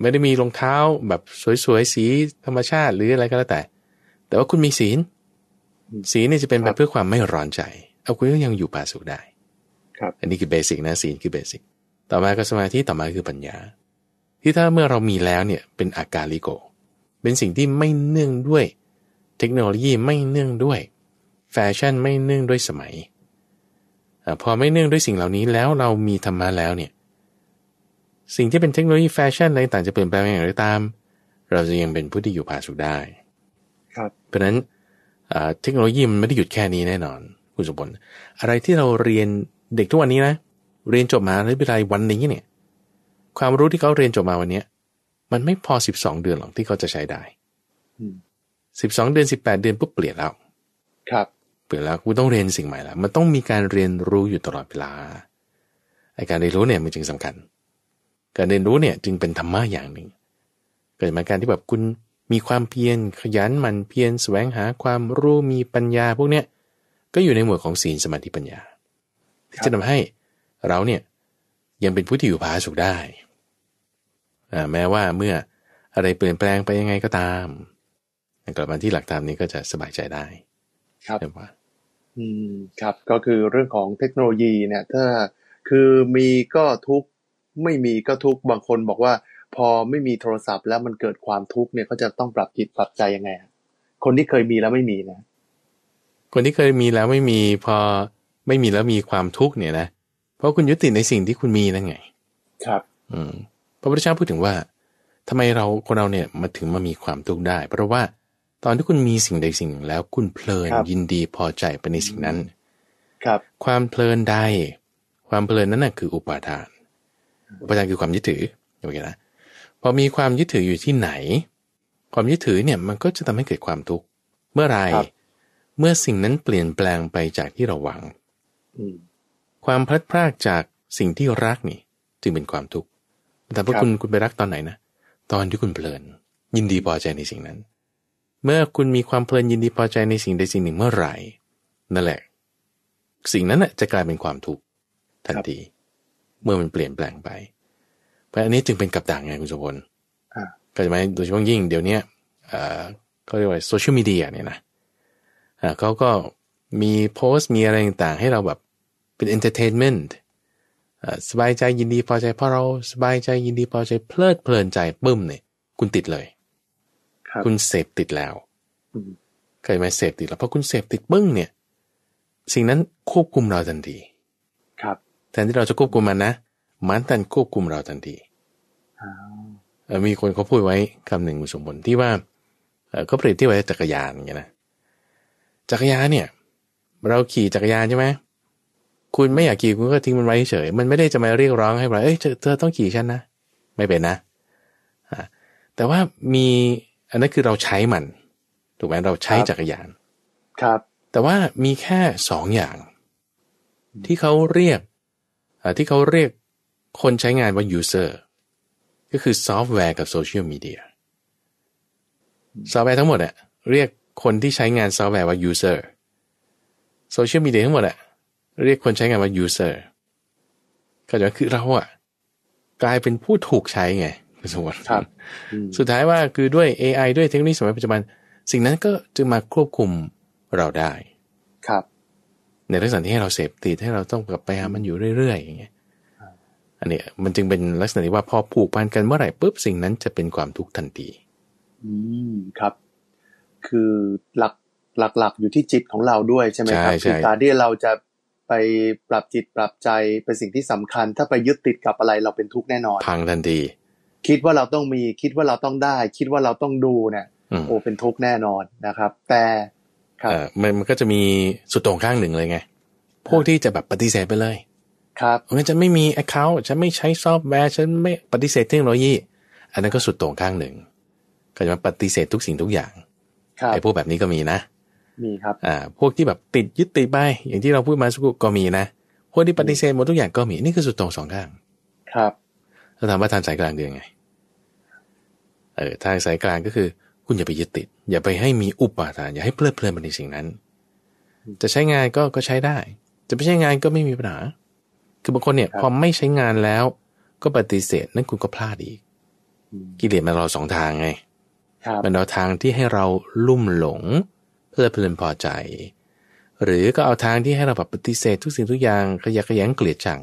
ไม่ได้มีรองเท้า แบบสวยๆ สีธรรมชาติหรืออะไรก็แล้วแต่ แต่ว่าคุณมีศีลศีลนี่จะเป็นแบบเพื่อความไม่ร้อนใจ เอาคุณก็ยังอยู่ป่าสุได้ ครับ อันนี้คือเบสิกนะศีลคือเบสิกต่อมาก็สมาธิต่อมาคือปัญญา ที่ถ้าเมื่อเรามีแล้วเนี่ย เป็นอาการลิโก เป็นสิ่งที่ไม่เนื่องด้วยเทคโนโลยีไม่เนื่องด้วย แฟชั่นไม่เนื่องด้วยสมัยอพอไม่เนื่องด้วยสิ่งเหล่านี้แล้วเรามีธรรมะแล้วเนี่ยสิ่งที่เป็นเทคโนโลยีแฟชั่นอะไรต่างจะเปลี่ยนแปลงอย่างไรตาม เราจะยังเป็นผู้ที่อยู่ผาสุขได้ ครับ เพราะนั้นเทคโนโลยีมันไม่ได้หยุดแค่นี้แน่นอนคุณสมบัติอะไรที่เราเรียนเด็กทุกวันนี้นะเรียนจบมาหรือไป็ไรวันนี้เนี่ยความรู้ที่เขาเรียนจบมาวันเนี้ย มันไม่พอสิบสองเดือนหรอกที่เขาจะใช้ได้สิบสองเดือนสิบแปดเดือนปุ๊บเปลี่ยนแล้วครับ เปลี่ยนแล้วคุณต้องเรียนสิ่งใหม่ละมันต้องมีการเรียนรู้อยู่ตลอดเวลาไอการเรียนรู้เนี่ยมันจึงสำคัญการเรียนรู้เนี่ยจึงเป็นธรรมะอย่างหนึ่งเกิดมาการที่แบบคุณมีความเพียรขยันหมั่นเพียรแสวงหาความรู้มีปัญญา พวกเนี้ยก็อยู่ในหมวดของศีลสมาธิปัญญาที่จะทำให้เราเนี่ย ยังเป็นผู้ที่อยู่ภาสุขได้อ่าแม้ว่าเมื่ออะไรเปลี่ยนแปลงไปยังไงก็ตามกลับมาที่หลักธรรมนี้ก็จะสบายใจได้ครับว่าอืมครับ ก็คือเรื่องของเทคโนโลยีเนี่ย ถ้าคือมีก็ทุกไม่มีก็ทุกบางคนบอกว่า พอไม่มีโทรศัพท์แล้วมันเกิดความทุกข์เนี่ยเขาจะต้องปรับจิตปรับใจยังไงคนที่เคยมีแล้วไม่มีนะ คนที่เคยมีแล้วไม่มีพอไม่มีแล้วมีความทุกข์เนี่ยนะ เพราะคุณยึดติดในสิ่งที่คุณมีนั่นไง ครับ อืม พระพุทธเจ้าพูดถึงว่า ทำไมเราคนเราเนี่ยมาถึงมามีความทุกข์ได้ เพราะว่าตอนที่คุณมีสิ่งใดสิ่ง่ง แล้วคุณเพลินยินดีพอใจไปในสิ่งนั้น ครับ ความเพลินใดความเพลินนั้นน่ะ คืออุปาทานอุปทานคือความยึดถือโอเคนะ พอมีความยึดถืออยู่ที่ไหน ความยึดถือเนี่ย มันก็จะทำให้เกิดความทุกข์ เมื่อไร เมื่อสิ่งนั้นเปลี่ยนแปลงไปจากที่เราหวังความพลัดพรากจากสิ่งที่รักนี่จึงเป็นความทุกข์แต่พ่อคุณคุณไปรักตอนไหนนะ ตอนที่คุณเพลิน ยินดีพอใจในสิ่งนั้น เมื่อคุณมีความเพลินยินดีพอใจในสิ่งใดสิ่งหนึ่งเมื่อไหร่ นั่นแหละ สิ่งนั้นจะกลายเป็นความทุกข์ทันทีเมื่อมันเปลี่ยนแปลงไปเพราะอันนี้จึงเป็นกับดักไงคุณสุพลก็จะหมายโดยเฉพาะยิ่งเดี๋ยวนี้ เขาเรียกว่าโซเชียลมีเดียเนี่ยนะเขาก็มีโพสต์มีอะไรต่างๆ ให้เราแบบเป็นเอนเตอร์เทนเมนต์สบายใจยินดี พอใจเพราะเราสบายใจยินดีพอใจเพลิดเพลินใจปุ้มเนี่ย คุณติดเลยคคุณเสพติดแล้วเคยไหมเสพติดแล้วพอคุณเสพติดปึ้งเนี่ย สิ่งนั้นควบคุมเราทันทีแทนที่เราจะควบคุมมันนะ มันตันควบคุมเราทันที มีคนเขาพูดไว้คำหนึ่งุสมบุญที่ว่าเขาเปรียบที่ไว้จักรยานไงนะจักรยานเนี่ย เราขี่จักรยานใช่ไหมคุณไม่อยากขี่คุณก็ทิ้งมันไว้เฉยมันไม่ได้จะมาเรียกร้อง ให้เราเอ้ยเธอต้องขี่ฉันนะไม่เป็นนะแต่ว่ามีอันนั้นคือเราใช้มันถูกไหมเราใช้จักรยาน ครับ แต่ว่ามีแค่สองอย่าง ที่เขาเรียกที่เขาเรียกคนใช้งานว่า user ก็คือซอฟต์แวร์กับโซเชียลมีเดียซอฟต์แวร์ทั้งหมดอะเรียกคนที่ใช้งานซอฟต์แวร์ว่า user โซเชียลมีเดียทั้งหมดอะเรียกคนใช้งานว่า user ก็จะคือเราอะกลายเป็นผู้ถูกใช้ไงคุณสมบัติสุดท้ายว่าคือด้วย AI ด้วยเทคโนโลยีสมัยปัจจุบัน สิ่งนั้นก็จะมาควบคุมเราได้ครับในลักษณะที่ให้เราเสพติดให้เราต้องกลับไปหามันอยู่เรื่อยๆอย่างเงี้ยอันนี้มันจึงเป็นลักษณะที่ว่าพอผูกพันกันเมื่อไหร่ปุ๊บสิ่งนั้นจะเป็นความทุกข์ทันที อืมครับ คือหลักหลัก ๆอยู่ที่จิตของเราด้วยใช่ไหมครับคือการที่เราจะไปปรับจิตปรับใจเป็นสิ่งที่สำคัญ ถ้าไปยึดติดกับอะไรเราเป็นทุกข์แน่นอนพังทันที คิดว่าเราต้องมี คิดว่าเราต้องได้ คิดว่าเราต้องดูเนี่ยโอ้เป็นทุกข์แน่นอนนะครับ แต่มันมันก็จะมีสุดโต่งข้างหนึ่งเลยไง พวกที่จะแบบปฏิเสธไปเลย ครับงั้นจะไม่มี Account ฉันไม่ใช้ซอฟต์แวร์ฉันไม่ปฏิเสธเทคโนโลยี อันนั้นก็สุดโต่งข้างหนึ่ง ก็จะมาปฏิเสธทุกสิ่งทุกอย่างไอ้พวกแบบนี้ก็มีนะ มีครับ อ่า พวกที่แบบติดยึดติดไป อย่างที่เราพูดมาสักครู่ก็มีนะ พวกที่ปฏิเสธหมดทุกอย่างก็มี นี่คือสุดโต่งสองข้าง ครับเราถามว่าทางสายกลางเดืองไง เออ ทางสายกลางก็คือคุณอย่าไปยึดติดอย่าไปให้มีอุปาทานอย่าให้เพลิดเพลินไปในสิ่งนั้น จะใช้งานก็ก็ใช้ได้ จะไม่ใช้งานก็ไม่มีปัญหาคือบางคนเนี่ยพอไม่ใช้งานแล้วก็ปฏิเสธนั่นคุณก็พลาดอีกกิเลสมันเราสองทางไงมันเอาทางที่ให้เราลุ่มหลงเพลิดเพลินพอใจ หรือก็เอาทางที่ให้เราแบบปฏิเสธทุกสิ่งทุกอย่าง ขยะแขยงเกลียดชัง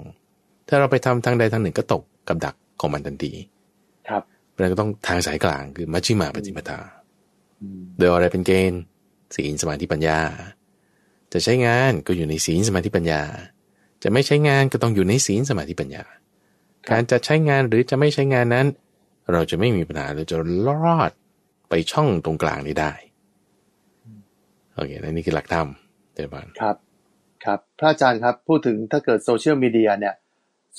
ถ้าเราไปทำทางใดทางหนึ่งก็ตกกับดักของมันทันทีเราก็ต้องทางสายกลางคือมัชฌิมาปฏิปทาโดยอะไรเป็นเกณฑ์ศีลสมาธิปัญญา จะใช้งานก็อยู่ในศีลสมาธิปัญญา จะไม่ใช้งานก็ต้องอยู่ในศีลสมาธิปัญญา การจะใช้งานหรือจะไม่ใช้งานนั้น เราจะไม่มีปัญหาเราจะรอดไปช่องตรงกลางนี้ได้โอเคนี่คือหลักธรรมเดบานครับ ครับ พระอาจารย์ครับ พูดถึงถ้าเกิดโซเชียลมีเดียเนี่ย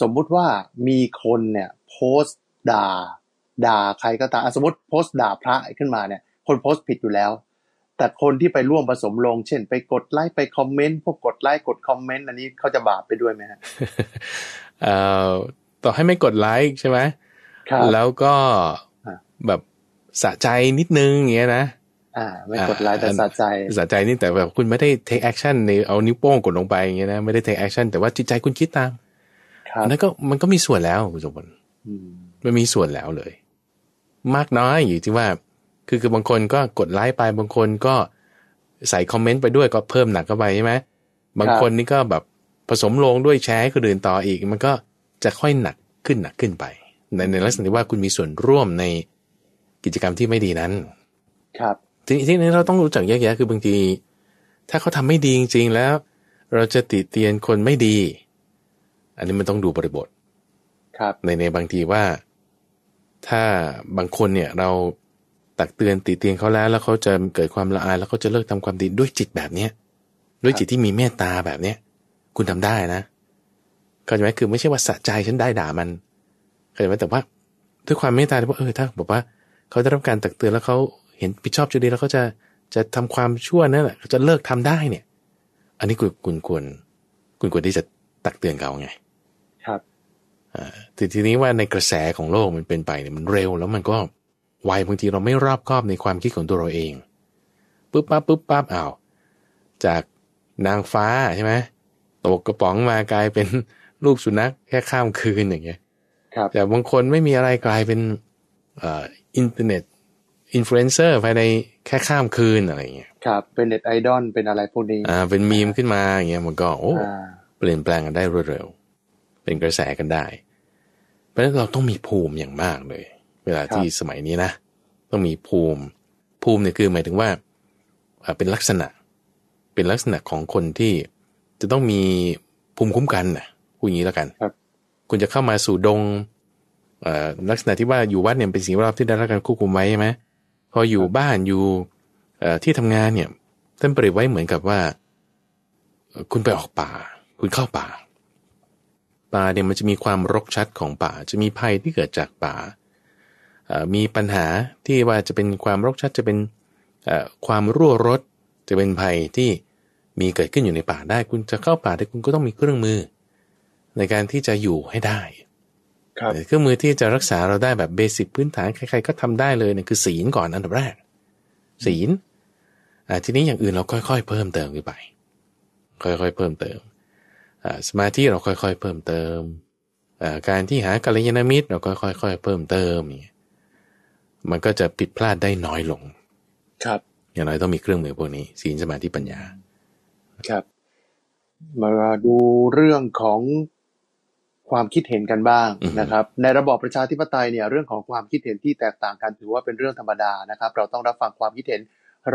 สมมุติว่ามีคนเนี่ย โพสต์ด่าด่าใครก็ตามสมมติโพสต์ด่าพระขึ้นมาเนี่ย คนโพสต์ผิดอยู่แล้ว แต่คนที่ไปร่วมผสมลง เช่นไปกดไลค์ ไปคอมเมนต์ พวกกดไลค์ กดคอมเมนต์ อันนี้เขาจะบาปไปด้วยไหมฮะเอ่อต่อให้ไม่กดไลค์ใช่ไหม แล้วก็แบบสะใจนิดนึงอย่างเงี้ยนะอ่า ไม่กดไลค์ แต่สะใจ สะใจนี่แต่แบบคุณไม่ได้ take action ในเอานิ้วโป้งกดลงไปอย่างเงี้ยนะไม่ได้ take action แต่ว่าจิตใจคุณคิดตามนั่นก็มันก็มีส่วนแล้วคุณสมบัติมันมีส่วนแล้วเลยมากน้อยอยู่ที่ว่าคือคือบางคนก็กดไลค์ไปบางคนก็ใส่คอมเมนต์ไปด้วยก็เพิ่มหนักเข้าไปใช่ไหมบางคนนี่ก็แบบผสมลงด้วยแชร์ให้คนอื่นต่ออีก มันก็จะค่อยหนักขึ้นหนักขึ้นไป ในในลักษณะที่ว่าคุณมีส่วนร่วมในกิจกรรมที่ไม่ดีนั้น ครับ ทีนี้ที่นี้เราต้องรู้จักแยกแยะคือบางที ถ้าเขาทำไม่ดีจริง ๆแล้ว เราจะติเตียนคนไม่ดี อันนี้มันต้องดูบริบทครับ ในในบางทีว่าถ้าบางคนเนี่ยเราตักเตือนติเตียงเขาแล้ว แล้วเขาจะเกิดความละอาย แล้วเขาจะเลิกทำความดีด้วยจิตแบบเนี้ยด้วยจิตที่มีเมตตาแบบเนี้ยคุณทำได้นะเข้าใจไหมคือไม่ใช่ว่าสะใจฉันได้ด่ามันเข้าใจไหมแต่ว่าด้วยความเมตตาที่ว่าเออถ้า บอกว่าเขาได้รับการตักเตือนแล้วเขาเห็นผิดชอบจุดดีแล้วเขาจะจะทำความชั่วนั่นแหละจะเลิกทำได้เนี่ย อันนี้คุณควร คุณควรที่จะตักเตือนเขาไงแต่ทีนี้ว่าในกระแสของโลกมันเป็นไปเนี่ยมันเร็วแล้วมันก็ไวบางทีเราไม่รอบคอบในความคิดของตัวเราเองปุ๊บปั๊บปุ๊บปั๊บอ้าวจากนางฟ้าใช่ไหมตกกระป๋องมากลายเป็นลูกสุนัข แค่ข้ามคืนอย่างเงี้ยแต่บางคนไม่มีอะไรกลายเป็นอินเทอร์เน็ตอินฟลูเอนเซอร์ภายในแค่ข้ามคืนอะไรเงี้ยครับ เป็นเน็ตไอดอลเป็นอะไรพวกนี้อ่าเป็นมีมขึ้นมาอย่างเงี้ยมันก็โอ้เปลี่ยนแปลงกันได้รวดเร็วเป็นกระแสกันได้ เพราะฉะนั้นเราต้องมีภูมิอย่างมากเลย เวลาที่สมัยนี้นะ ต้องมีภูมิ ภูมิเนี่ยคือหมายถึงว่า เป็นลักษณะ เป็นลักษณะของคนที่จะต้องมีภูมิคุ้มกันนะพูดอย่างนี้แล้วกันครับ คุณจะเข้ามาสู่ดงลักษณะที่ว่าอยู่วัดเนี่ยเป็นสิ่งรอบที่ได้รับการควบคุมไว้ใช่ไหมพออยู่บ้านอยู่ที่ทำงานเนี่ย ท่านเปรียบไว้เหมือนกับว่า คุณไปออกป่า คุณเข้าป่าป่าเนี่ยมันจะมีความรกชัดของป่าจะมีภัยที่เกิดจากป่ามีปัญหาที่ว่าจะเป็นความรกชัดจะเป็นความรั่วรถจะเป็นภัยที่มีเกิดขึ้นอยู่ในป่าได้คุณจะเข้าป่าได้คุณก็ต้องมีเครื่องมือ ในการที่จะอยู่ให้ได้เครื่องมือที่จะรักษาเราได้แบบเบสิกพื้นฐานใครๆก็ทำได้เลยเนี่ยคือศีลก่อนอันดับแรก ศีลทีนี้อย่างอื่นเราค่อย ๆ เพิ่มเติมไปค่อยๆเพิ่มเติมสมาธิเราค่อยๆเพิ่มเติมการที่หากัลยาณมิตร เราก็ค่อยๆเพิ่มเติมเนี่ยมันก็จะผิดพลาดได้น้อยลง ครับ อย่างน้อยต้องมีเครื่องมือพวกนี้ศีลสมาธิปัญญา ครับ มาดูเรื่องของความคิดเห็นกันบ้าง นะครับ ในระบอบประชาธิปไตยเนี่ยเรื่องของความคิดเห็นที่แตกต่างกันถือว่าเป็นเรื่องธรรมดานะครับ เราต้องรับฟังความคิดเห็น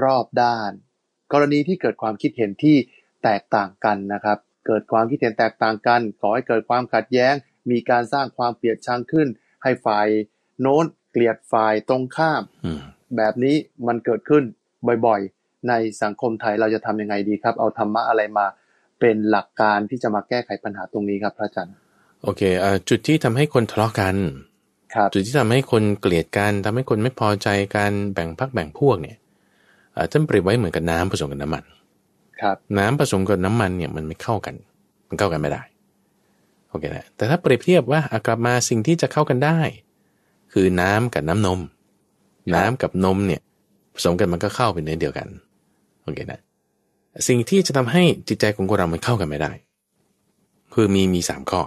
รอบด้าน กรณีที่เกิดความคิดเห็นที่แตกต่างกันนะครับเกิดความคิดเห็นแตกต่างกันก่อให้เกิดความขัดแย้ง มีการสร้างความเกลียดชังขึ้น ให้ฝ่ายโน้นเกลียดฝ่ายตรงข้าม แบบนี้มันเกิดขึ้นบ่อยๆ ในสังคมไทยเราจะทำยังไงดีครับ เอาธรรมะอะไรมาเป็นหลักการที่จะมาแก้ไขปัญหาตรงนี้ครับพระอาจารย์ โอเคอจุดที่ทำให้คนทะเลาะกัน จุดที่ทำให้คนเกลียดกัน ทำให้คนไม่พอใจกันแบ่งพักแบ่งพวกเนี่ยท่านเปรียบไว้เหมือนกับน้ำผสมกับน้ำมันน้ำผสมกับน้ำมันเนี่ยมันไม่เข้ากัน มันเข้ากันไม่ได้ โอเคนะ แต่ถ้าเปรียบเทียบว่ากลับมาสิ่งที่จะเข้ากันได้ คือน้ำกับน้ำนม น้ำกับนมเนี่ยผสมกันมันก็เข้าเป็นเนื้อเดียวกัน โอเคนะ สิ่งที่จะทำให้จิตใจของเรามันเข้ากันไม่ได้คือมีมีสามข้อ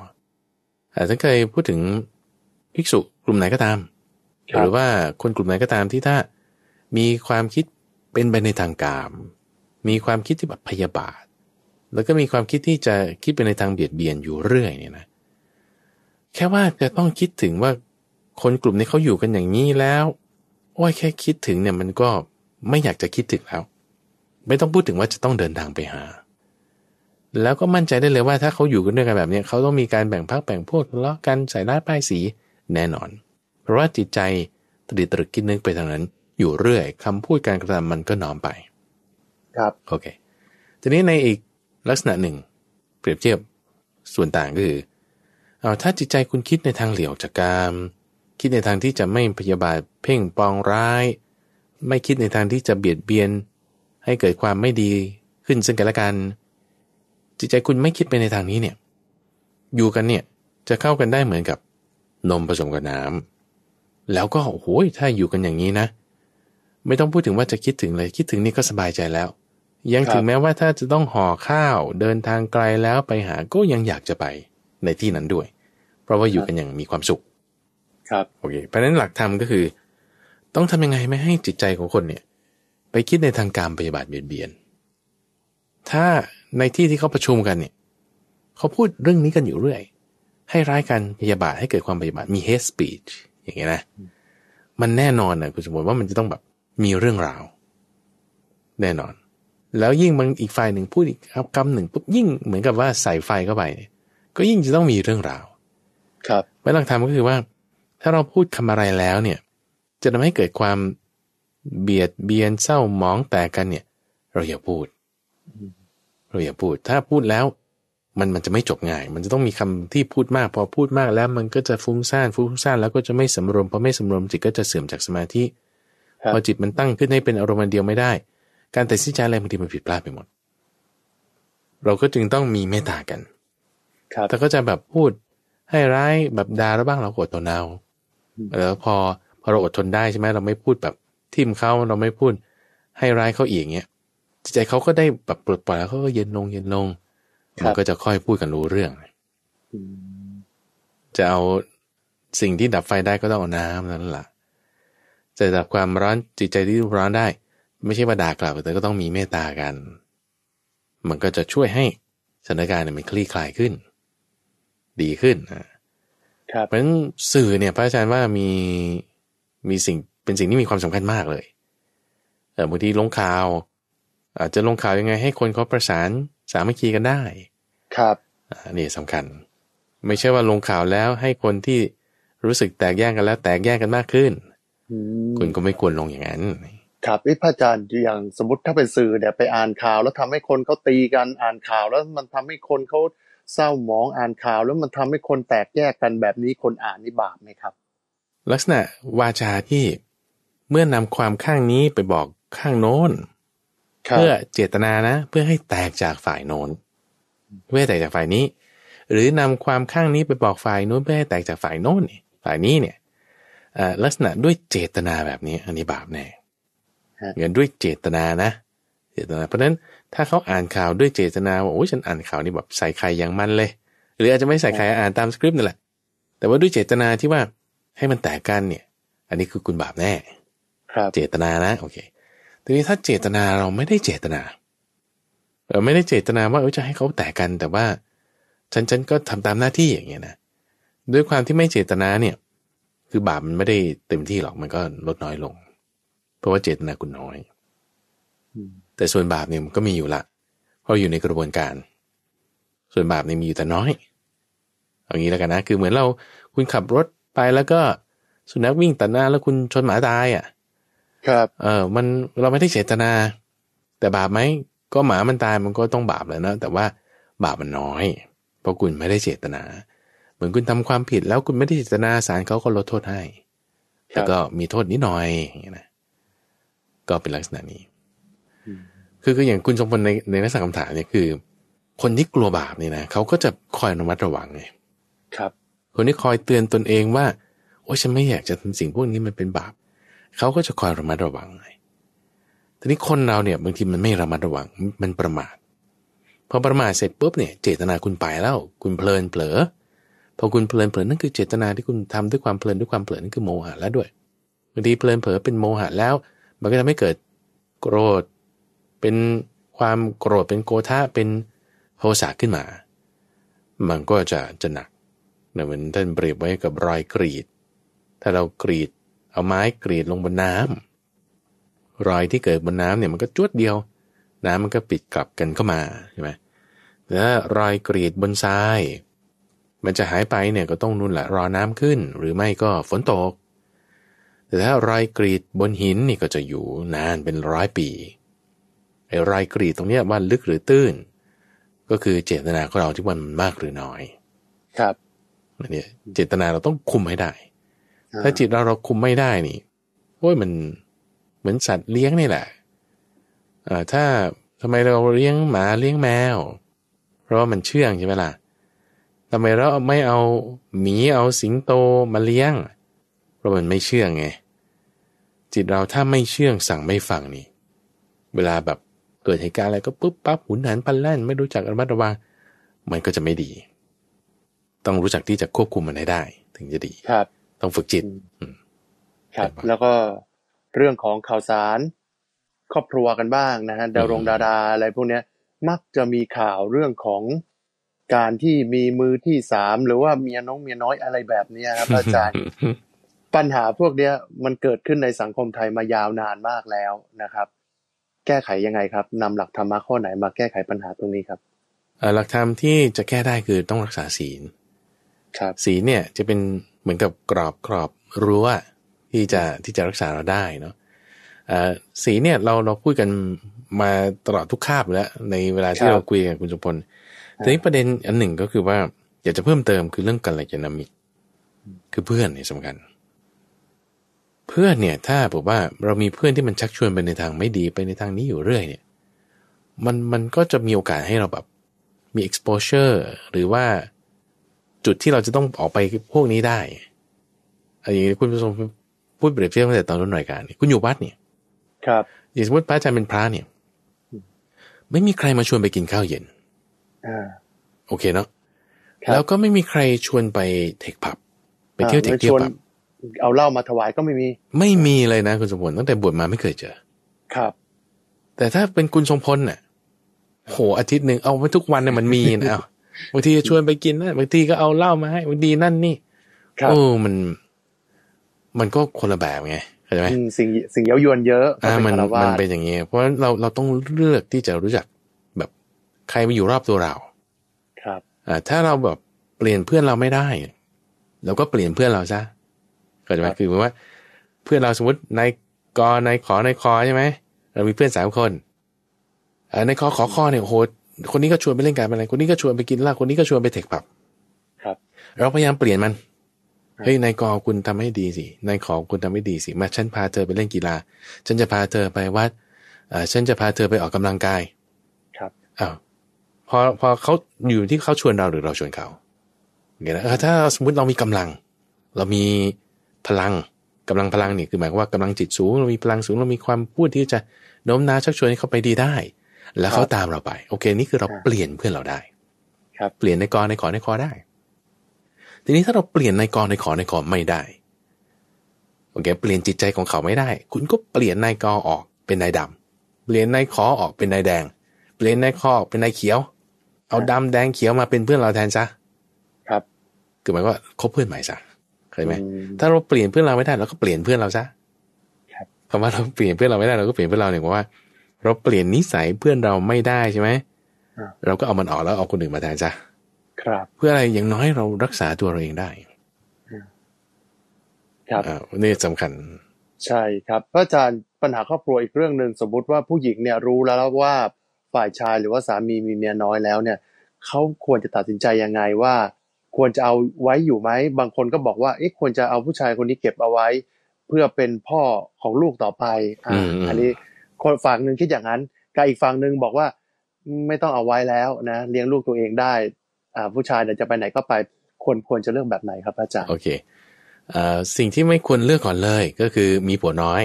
ถ้าเคยพูดถึงภิกษุกลุ่มไหนก็ตาม หรือว่าคนกลุ่มไหนก็ตามที่ถ้ามีความคิดเป็นไปในทางกามมีความคิดที่แบบพยาบาท แล้วก็มีความคิดที่จะคิดไปในทางเบียดเบียนอยู่เรื่อยเนี่ยนะ แค่ว่าจะต้องคิดถึงว่าคนกลุ่มนี้เขาอยู่กันอย่างนี้แล้วโอ้ยแค่คิดถึงเนี่ยมันก็ไม่อยากจะคิดถึงแล้ว ไม่ต้องพูดถึงว่าจะต้องเดินทางไปหา แล้วก็มั่นใจได้เลยว่าถ้าเขาอยู่กันด้วยกันแบบนี้ เขาต้องมีการแบ่งพักแบ่งพวกทะเลาะกันใส่ร้ายป้ายสีแน่นอน เพราะว่าจิตใจตรีตรึกคิดนึกไปทางนั้น อยู่เรื่อยคำพูดการกระทำมันก็น้อมไปครับโอเคทีนี้ในอีกลักษณะหนึ่งเปรียบเทียบส่วนต่างก็คือเอาถ้าจิตใจคุณคิดในทางเหลี่ยวจากกามคิดในทางที่จะไม่พยาบาทเพ่งปองร้าย ไม่คิดในทางที่จะเบียดเบียน ให้เกิดความไม่ดีขึ้นซึ่งกันและกัน จิตใจคุณไม่คิดไปในทางนี้เนี่ยอยู่กันเนี่ยจะเข้ากันได้เหมือนกับนมผสมกับน้ำ แล้วก็ โอ้โหถ้าอยู่กันอย่างนี้นะ ไม่ต้องพูดถึงว่าจะคิดถึงเลยคิดถึงนี่ก็สบายใจแล้วยังถึงแม้ว่าถ้าจะต้องห่อข้าวเดินทางไกลแล้วไปหาก็ยังอยากจะไปในที่นั้นด้วย เพราะว่าอยู่กันอย่างมีความสุข ครับโอเคเพราะนั้นหลักธรรมก็คือ ต้องทำยังไงไม่ให้จิตใจของคนเนี่ย ไปคิดในทางการปฏิบัติเบียดเบียน ถ้าในที่ที่เขาประชุมกันเนี่ยเขาพูดเรื่องนี้กันอยู่เรื่อย ให้ร้ายกันพยาบาทให้เกิดความพยาบาทมี hate speech อย่างเงี้ยนะ มันแน่นอนนะคุณสมบรติว่ามันจะต้องแบบมีเรื่องราว แน่นอนแล้วยิ่งมันอีกฝ่ายหนึ่งพูดอีกคำหนึ่งปุ๊บยิ่งเหมือนกับว่าใส่ไฟเข้าไปก็ยิ่งจะต้องมีเรื่องราวครับไม่หลักธรรมก็คือว่า ถ้าเราพูดคำอะไรแล้วเนี่ย จะทำให้เกิดความเบียดเบียนเศร้าหมองแตกกันเนี่ย เราอย่าพูด เราอย่าพูด ถ้าพูดแล้ว มันมันจะไม่จบง่าย มันจะต้องมีคำที่พูดมาก พอพูดมากแล้วมันก็จะฟุ้งซ่านฟุ้งซ่านแล้วก็จะไม่สำรวมพอไม่สำรวมจิตก็จะเสื่อมจากสมาธิพอจิตมันตั้งขึ้นให้เป็นอารมณ์เดียวไม่ได้การตัดสินใจอะไรบางทีมันผิดพลาดไปหมด เราก็จึงต้องมีเมตตากันแต่ก็จะแบบพูดให้ร้ายแบบด่าเราบ้างเราอดทนเอาแล้วพอพอเราอดทนได้ใช่ไหมเราไม่พูดแบบทิมเขาเราไม่พูดให้ร้ายเขาอีกเงี้ยใจเขาก็ได้แบบปลดปล่อยแล้วเขาก็เย็นลง เย็นลง มันก็จะค่อยพูดกันรู้เรื่อง จะเอาสิ่งที่ดับไฟได้ก็ต้องเอาน้ำนั่นแหละจะดับความร้อนจิตใจที่ร้อนได้ไม่ใช่ว่าด่ากลับแต่ก็ต้องมีเมตตากัน มันก็จะช่วยให้สถานการณ์มันคลี่คลายขึ้น ดีขึ้นครับเพราะฉะนั้นสื่อเนี่ยพระอาจารย์ว่ามีมีสิ่งเป็นสิ่งที่มีความสำคัญมากเลยเออบางทีลงข่าวอาจจะลงข่าวยังไง ให้คนเขาประสานสามัคคีกันได้ ครับอันนี้สำคัญ ไม่ใช่ว่าลงข่าวแล้วให้คนที่รู้สึกแตกแยกกันแล้วแตกแยกกันมากขึ้นคุณก็ไม่ควรลงอย่างนั้นครับพระอาจารย์อย่างสมมติถ้าเป็นสื่อเนี่ยไปอ่านข่าวแล้วทำให้คนเขาตีกันอ่านข่าว แล้วมันทำให้คนเขาเศร้าหมองอ่านข่าว แล้วมันทำให้คนแตกแยกกันแบบนี้คนอ่านนี่บาปไหมครับ ลักษณะวาจาที่เมื่อนำความข้างนี้ไปบอกข้างโน้นเพื่อเจตนานะ เพื่อให้แตกจากฝ่ายโน้นเพื่อแตกจากฝ่ายนี้ หรือนำความข้างนี้ไปบอกฝ่ายโน้นเพื่อให้แตกจากฝ่ายโน้นฝ่ายนี้เนี่ยลักษณะด้วยเจตนาแบบนี้อันนี้บาปแน่อย่างด้วยเจตนานะ เจตนา เพราะนั้นถ้าเขาอ่านข่าวด้วยเจตนา ว่าโอ้ยฉันอ่านข่าวนี่แบบใส่ใครอย่างมันเลยหรืออาจจะไม่ใส่ใครอ่านตามสคริปต์นั่นแหละแต่ว่าด้วยเจตนาที่ว่าให้มันแตกกันเนี่ย อันนี้คือคุณบาปแน่ ครับ เจตนานะโอเคทีนี้ถ้าเจตนาเราไม่ได้เจตนา เราไม่ได้เจตนาว่าเออจะให้เขาแตกกัน แต่ว่า ฉันฉันก็ทำตามหน้าที่อย่างเงี้ยนะด้วยความที่ไม่เจตนาเนี่ย คือบาปมันไม่ได้เต็มที่หรอกมันก็ลดน้อยลงเพราะว่าเจตนาคุณน้อย แต่ส่วนบาปเนี่ยมันก็มีอยู่ละ เพราะอยู่ในกระบวนการ ส่วนบาปเนี่ยมีอยู่แต่น้อยเอางี้แล้วกันนะ คือเหมือนเราคุณขับรถไปแล้วก็ สุนัขวิ่งตัดหน้า แล้วคุณชนหมาตายอะ่ะ ครับ เออมันเราไม่ได้เจตนา แต่บาปไหม ก็หมามันตายมันก็ต้องบาปแล้วนะ แต่ว่าบาปมันน้อย เพราะคุณไม่ได้เจตนา เหมือนคุณทำความผิดแล้วคุณไม่ได้เจตนาศาลเขาก็ลดโทษให้ แต่ก็มีโทษนิดหน่อยอย่างนี้นะก็เป็นลักษณะนี้ คือคืออย่างคุณชมพลในในลักษณะคำถามเนี่ยคือ คนที่กลัวบาปเนี่ยนะเขาก็จะคอยระมัดระวังไงครับ คนที่คอยเตือนตนเองว่า โอ้ฉันไม่อยากจะทำสิ่งพวกนี้มันเป็นบาปเขาก็จะคอยระมัดระวังไงทีนี้คนเราเนี่ยบางทีมันไม่ระมัดระวัง มันประมาท พอประมาทเสร็จปุ๊บเนี่ย เจตนาคุณไปแล้ว คุณเพลินเผลอ พอคุณเพลินเผลอนั่นคือ เจตนาที่คุณทำด้วยความเพลินด้วยความเผลอนั่นคือโมหะแล้วด้วยบางทีเพลินเผลอเป็นโมหะแล้วมันก็ทำให้เกิดโกรธเป็นความโกรธเป็นโกธาเป็นโทสะขึ้นมา มันก็จะจะหนักนเหมือนท่านเปรียบไว้กับรอยกรีด ถ้าเรากรีดเอาไม้กรีดลงบนน้ำ รอยที่เกิดบนน้ำเนี่ยมันก็จวดเดียว น้ำมันก็ปิดกลับกันเข้ามาใช่ไหมแล้วรอยกรีดบนทราย มันจะหายไปเนี่ยก็ต้องนุ่นแหละรอน้ำขึ้น หรือไม่ก็ฝนตกแต่ถ้ารายกรีดบนหินนี่ก็จะอยู่นานเป็นร้อยปีไอ้รายกรีดตรงเนี้ยว่าลึกหรือตื้น ก็คือเจตนาของเราที่มันมากหรือน้อย ครับนี่เจตนาเราต้องคุมให้ได้ ถ้าจิตเราเราคุมไม่ได้นี่โอ้ยมันเหมือนสัตว์เลี้ยงนี่แหละอ่าถ้าทำไมเราเลี้ยงหมาเลี้ยงแมว เพราะว่ามันเชื่องใช่ไหมล่ะทำไมเราไม่เอาหมีเอาสิงโตมาเลี้ยงเราะมันไม่เชื่องไงจิตเราถ้าไม่เชื่องสั่งไม่ฟังนี่ เวลาแบบเกิดเหตุการณ์อะไรก็ปุ๊บปั๊บหุนหันพันแล่นไม่รู้จักระมัดระวังมันก็จะไม่ดี ต้องรู้จักที่จะควบคุมมันให้ได้ ถึงจะดี ครับ ต้องฝึกจิตครับ แล้วก็เรื่องของข่าวสาร ครอบครัวกันบ้าง นะฮะดารงดาราอะไรพวกเนี้ย มักจะมีข่าวเรื่องของการที่มีมือที่สามหรือว่าเมียน้องเมียน้อยอะไรแบบเนี้ยครับอาจารย์ปัญหาพวกนี้มันเกิดขึ้นในสังคมไทยมายาวนานมากแล้วนะครับ แก้ไขยังไงครับนำหลักธรรมะข้อไหนมาแก้ไขปัญหาตรงนี้ครับหลักธรรมที่จะแก้ได้คือต้องรักษาศีลครับศีลเนี่ยจะเป็นเหมือนกับกรอบกรอบรั้วที่จะที่จะรักษาเราได้เนาะสีเนี่ยเราเราพูดกันมาตลอดทุกคาบแล้ว ในเวลาที่เราคุยกันคุณสุพลทีนี้ประเด็นอันหนึ่งก็คือว่าอยากจะเพิ่มเติมคือเรื่องกัลยาณมิตรคือเพื่อนนี่สำคัญเพื่อนเนี่ย ถ้าบอกว่าเรามีเพื่อนที่มันชักชวนไปในทางไม่ดีไปในทางนี้อยู่เรื่อย เนี่ย มันมันก็จะมีโอกาสให้เราแบบมี exposure หรือว่าจุดที่เราจะต้องออกไปพวกนี้ได้อะไรอย่างคุณผู้ชมพูดเปรียบเทียบตั้งแต่ตอนรุ่นรายการนคุณอยู่วัดเนี่ยครับอย่างสมมติพระอาจารย์เป็นพระเนี่ย ไม่มีใครมาชวนไปกินข้าวเย็นอ่าโอเคเนาะแล้วก็ไม่มีใครชวนไปเทคผับ ไปเที่ยวเทคเที่ยวผับเอาเหล้ามาถวายก็ไม่มี ไม่มีเลยนะ คุณสมพลตั้งแต่บวชมาไม่เคยเจอ ครับ แต่ถ้าเป็นคุณทรงพลเนี่ยโหอาทิตย์หนึ่งเอาไว้ทุกวันเนี่ยมันมีนะบางทีชวนไปกินนะบางทีก็เอาเหล้ามาให้บางทีนั่นนี่ครัโอ้มัน มันก็คนละแบบไงเข้าใจไหมสิ่งสิ่งเย้ายวนเยอะอ่ามันมันเป็นอย่างนี้ เพราะเราเราต้องเลือกที่จะรู้จักแบบใครมาอยู่รอบตัวเรา ครับอ่าถ้าเราแบบเปลี่ยนเพื่อนเราไม่ได้เราก็เปลี่ยนเพื่อนเราซะก็จะหมายคือหมายว่า เพื่อนเราสมมตินายกนายขอนายคอใช่ไหมเรา มีเพื่อนสามคนนายขอขอคอเนี่ยโหคนนี้ก็ชวนไปเล่นการพนันคนนี้ก็ชวนไปกินเหล้าคนนี้ก็ชวนไปเทคผับครับ เราพยายามเปลี่ยนมันเฮ้ยนายกอคุณทำให้ดีสินายขอคุณทำให้ดีสิมาฉันพาเธอไปเล่นกีฬาฉันจะพาเธอไปวัดอ่าฉันจะพาเธอไปออกกำลังกายครับอ้าวพอพอเขาอยู่ที่เขาชวนเราหรือเราชวนเขาเงี้ยนะถ้าสมมติเรามีกำลัง เรามีพลังกำลังพลังนี่คือหมายความว่ากำลังจิตสูงเรามีพลังสูงเรามีความพูดที่จะโน้มน้าวชักชวนให้เขาไปดีได้ แล้วเขาตามเราไปโอเค นี่คือเราเปลี่ยนเพื่อนเราได้ ครับ เปลี่ยนในกอในขอในคอได้ ทีนี้ถ้าเราเปลี่ยนในกอในขอในคอไม่ได้ โอเคเปลี่ยนจิตใจของเขาไม่ได้ คุณก็เปลี่ยนนายกอออกเป็นนายดำเปลี่ยนนายขอออกเป็นนายแดง เปลี่ยนนายคอออกเป็นนายเขียว เอาดำแดงเขียวมาเป็นเพื่อนเราแทนซะครับ คือหมายว่าคบเพื่อนใหม่ซะเคยไหมถ้าเราเปลี่ยนเพื่อนเราไม่ได้ เราก็เปลี่ยนเพื่อนเราซะคำว่าเราเปลี่ยนเพื่อนเราไม่ได้เราก็เปลี่ยนเพื่อนเราเนี่ยว่า เราเปลี่ยนนิสัยเพื่อนเราไม่ได้ใช่ไหมเราก็เอามันออกแล้วเอาคนอื่นมาแทนซะครับ เพื่ออะไรอย่างน้อยเรารักษาตัวเราเองได้ครับนี่สำคัญ ใช่ ครับ พระอาจารย์ปัญหาครอบครัวอีกเรื่องหนึ่งสมมุติว่าผู้หญิงเนี่ยรู้แล้วว่าฝ่ายชายหรือว่าสามีมีเมียน้อยแล้ว เนี่ยเขาควรจะตัดสินใจยังไงว่าควรจะเอาไว้อยู่ไหม บางคนก็บอกว่าเอ๊ะควรจะเอาผู้ชายคนนี้เก็บเอาไว้ เพื่อเป็นพ่อของลูกต่อไปอ่าอันนี้คนฝั่งหนึ่งคิดอย่างนั้นกับอีกฝั่งหนึ่งบอกว่าไม่ต้องเอาไว้แล้วนะเลี้ยงลูกตัวเองได้ อ่า ผู้ชายเดี่ยจะไปไหนก็ไปควรควรจะเลือกแบบไหนครับอาจารย์ โอเคอ่าสิ่งที่ไม่ควรเลือกก่อนเลย ก็คือมีผัวน้อย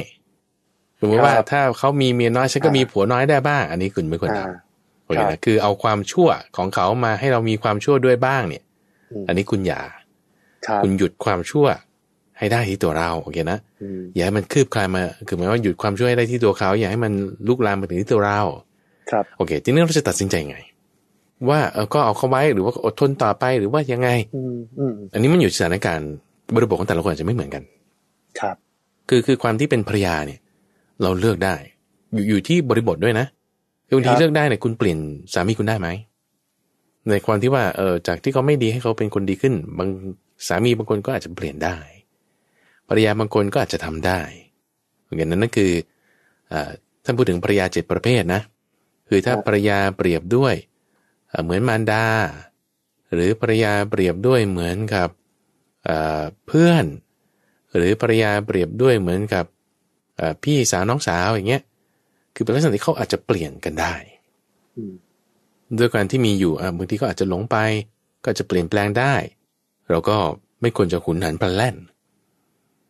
สมมติว่า ถ้าเขามีเมียน้อยฉันก็มีผัวน้อยได้บ้าง อันนี้คุณไม่ควรทำโอเคนะคือเอาความชั่วของเขามาให้เรามีความชั่วด้วยบ้างเนี่ยอันนี้คุณอย่าคุณหยุดความชั่ว ให้ได้ที่ตัวเราโอเคนะอย่าให้มันคืบคลายมา คือหมายว่าหยุดความชั่วให้ได้ที่ตัวเขา อย่าให้มันลุกลามมาถึงที่ตัวเราครับ โอเคทีนี้เราจะตัดสินใจไง ว่าเออก็เอาเขาไว้หรือว่าอดทนต่อไปหรือว่ายังไงอันนี้มันอยู่สถานการณ์บริบทของแต่ละคนจะไม่เหมือนกัน ครับ คือคือความที่เป็นภรยาเนี่ย เราเลือกได้ อยู่อยู่ที่บริบทด้วยนะคือบางทีเลือกได้เนี่ยคุณเปลี่ยน สามีคุณได้ไหมในความที่ว่า เออจากที่เขาไม่ดีให้เขาเป็นคนดีขึ้น บางสามีบางคนก็อาจจะเปลี่ยนได้ ภรรยาบางคนก็อาจจะทำได้เหมือนนั้นนั่นคืออท่านพูดถึงภรรยาเจ็ดประเภทนะ คือถ้าภรรยาเปรียบด้วยเหมือนมารดา หรือภรรยาเปรียบด้วยเหมือนกับเพื่อน หรือภรรยาเปรียบด้วยเหมือนกับ พี่สาวน้องสาวอย่างเงี้ย คือเป็นลักษณะที่เขาอาจจะเปลี่ยนกันได้ด้วยการที่มีอยู่บางทีก็อาจจะหลงไป ก็จะเปลี่ยนแปลงได้ เราก็ไม่ควรจะขุนหันพลันแล่น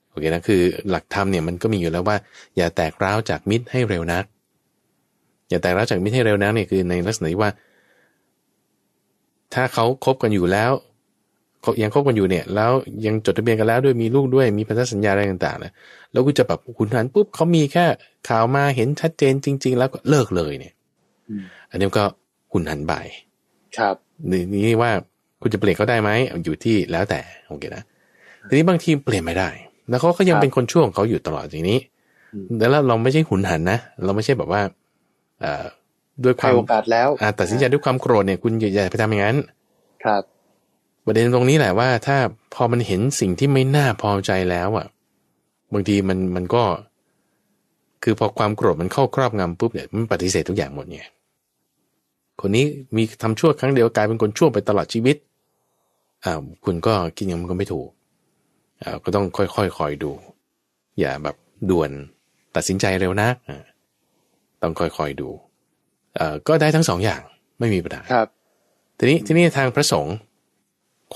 โอเคนะคือ หลักธรรมเนี่ยมันก็มีอยู่แล้วว่า อย่าแตกร้าวจากมิตรให้เร็วนัก อย่าแตกร้าวจากมิตรให้เร็วนักเนี่ยคือในลักษณะที่ว่า ถ้าเขาคบกันอยู่แล้วยังคบกันอยู่เนี่ย แล้วยังจดทะเบียนกันแล้ว ด้วยมีลูกด้วยมีพันธสัญญาอะไรต่าง ๆ นะแล้วก็จะแบบขุนหันปุ๊บเขามีแค่ข่าวมาเห็นชัดเจนจริง ๆ แล้วก็เลิกเลย เนี่ย อันนี้ก็คุณหันไปครับนี่ว่าคุณจะเปลี่ยนเขาได้ไหม อยู่ที่แล้วแต่ โอเคนะทีนี้บางทีเปลี่ยนไม่ได้ แล้วเขาก็ยังเป็นคนช่วงเขาอยู่ตลอดอย่างนี้แล้วเราไม่ใช่หุนหันนะ เราไม่ใช่แบบว่าเอ่อด้วยความโอกาสแล้วตัดสินใจด้วยความโกรธเนี่ยคุณอย่าไปทำอย่างนั้น ครับ ประเด็นตรงนี้แหละว่า ถ้าพอมันเห็นสิ่งที่ไม่น่าพอใจแล้วอ่ะ บางทีมันมันก็ คือพอความโกรธมันเข้าครอบงำปุ๊บเนี่ย มันปฏิเสธทุกอย่างหมดเนี่ยคนนี้มีทำชั่วครั้งเดียวกลายเป็นคนชั่วไปตลอดชีวิต อ่า คุณก็คิอยังมันก็ไม่ถูก อ่า ก็ต้องค่อยๆคคอยดู อย่าแบบด่วนตัดสินใจเร็วนะต้องค่อยๆดู เอ่อก็ได้ทั้งสองอย่างไม่มีปัญหา ครับ ทีนี้ทีนี้ทางพระสงฆ์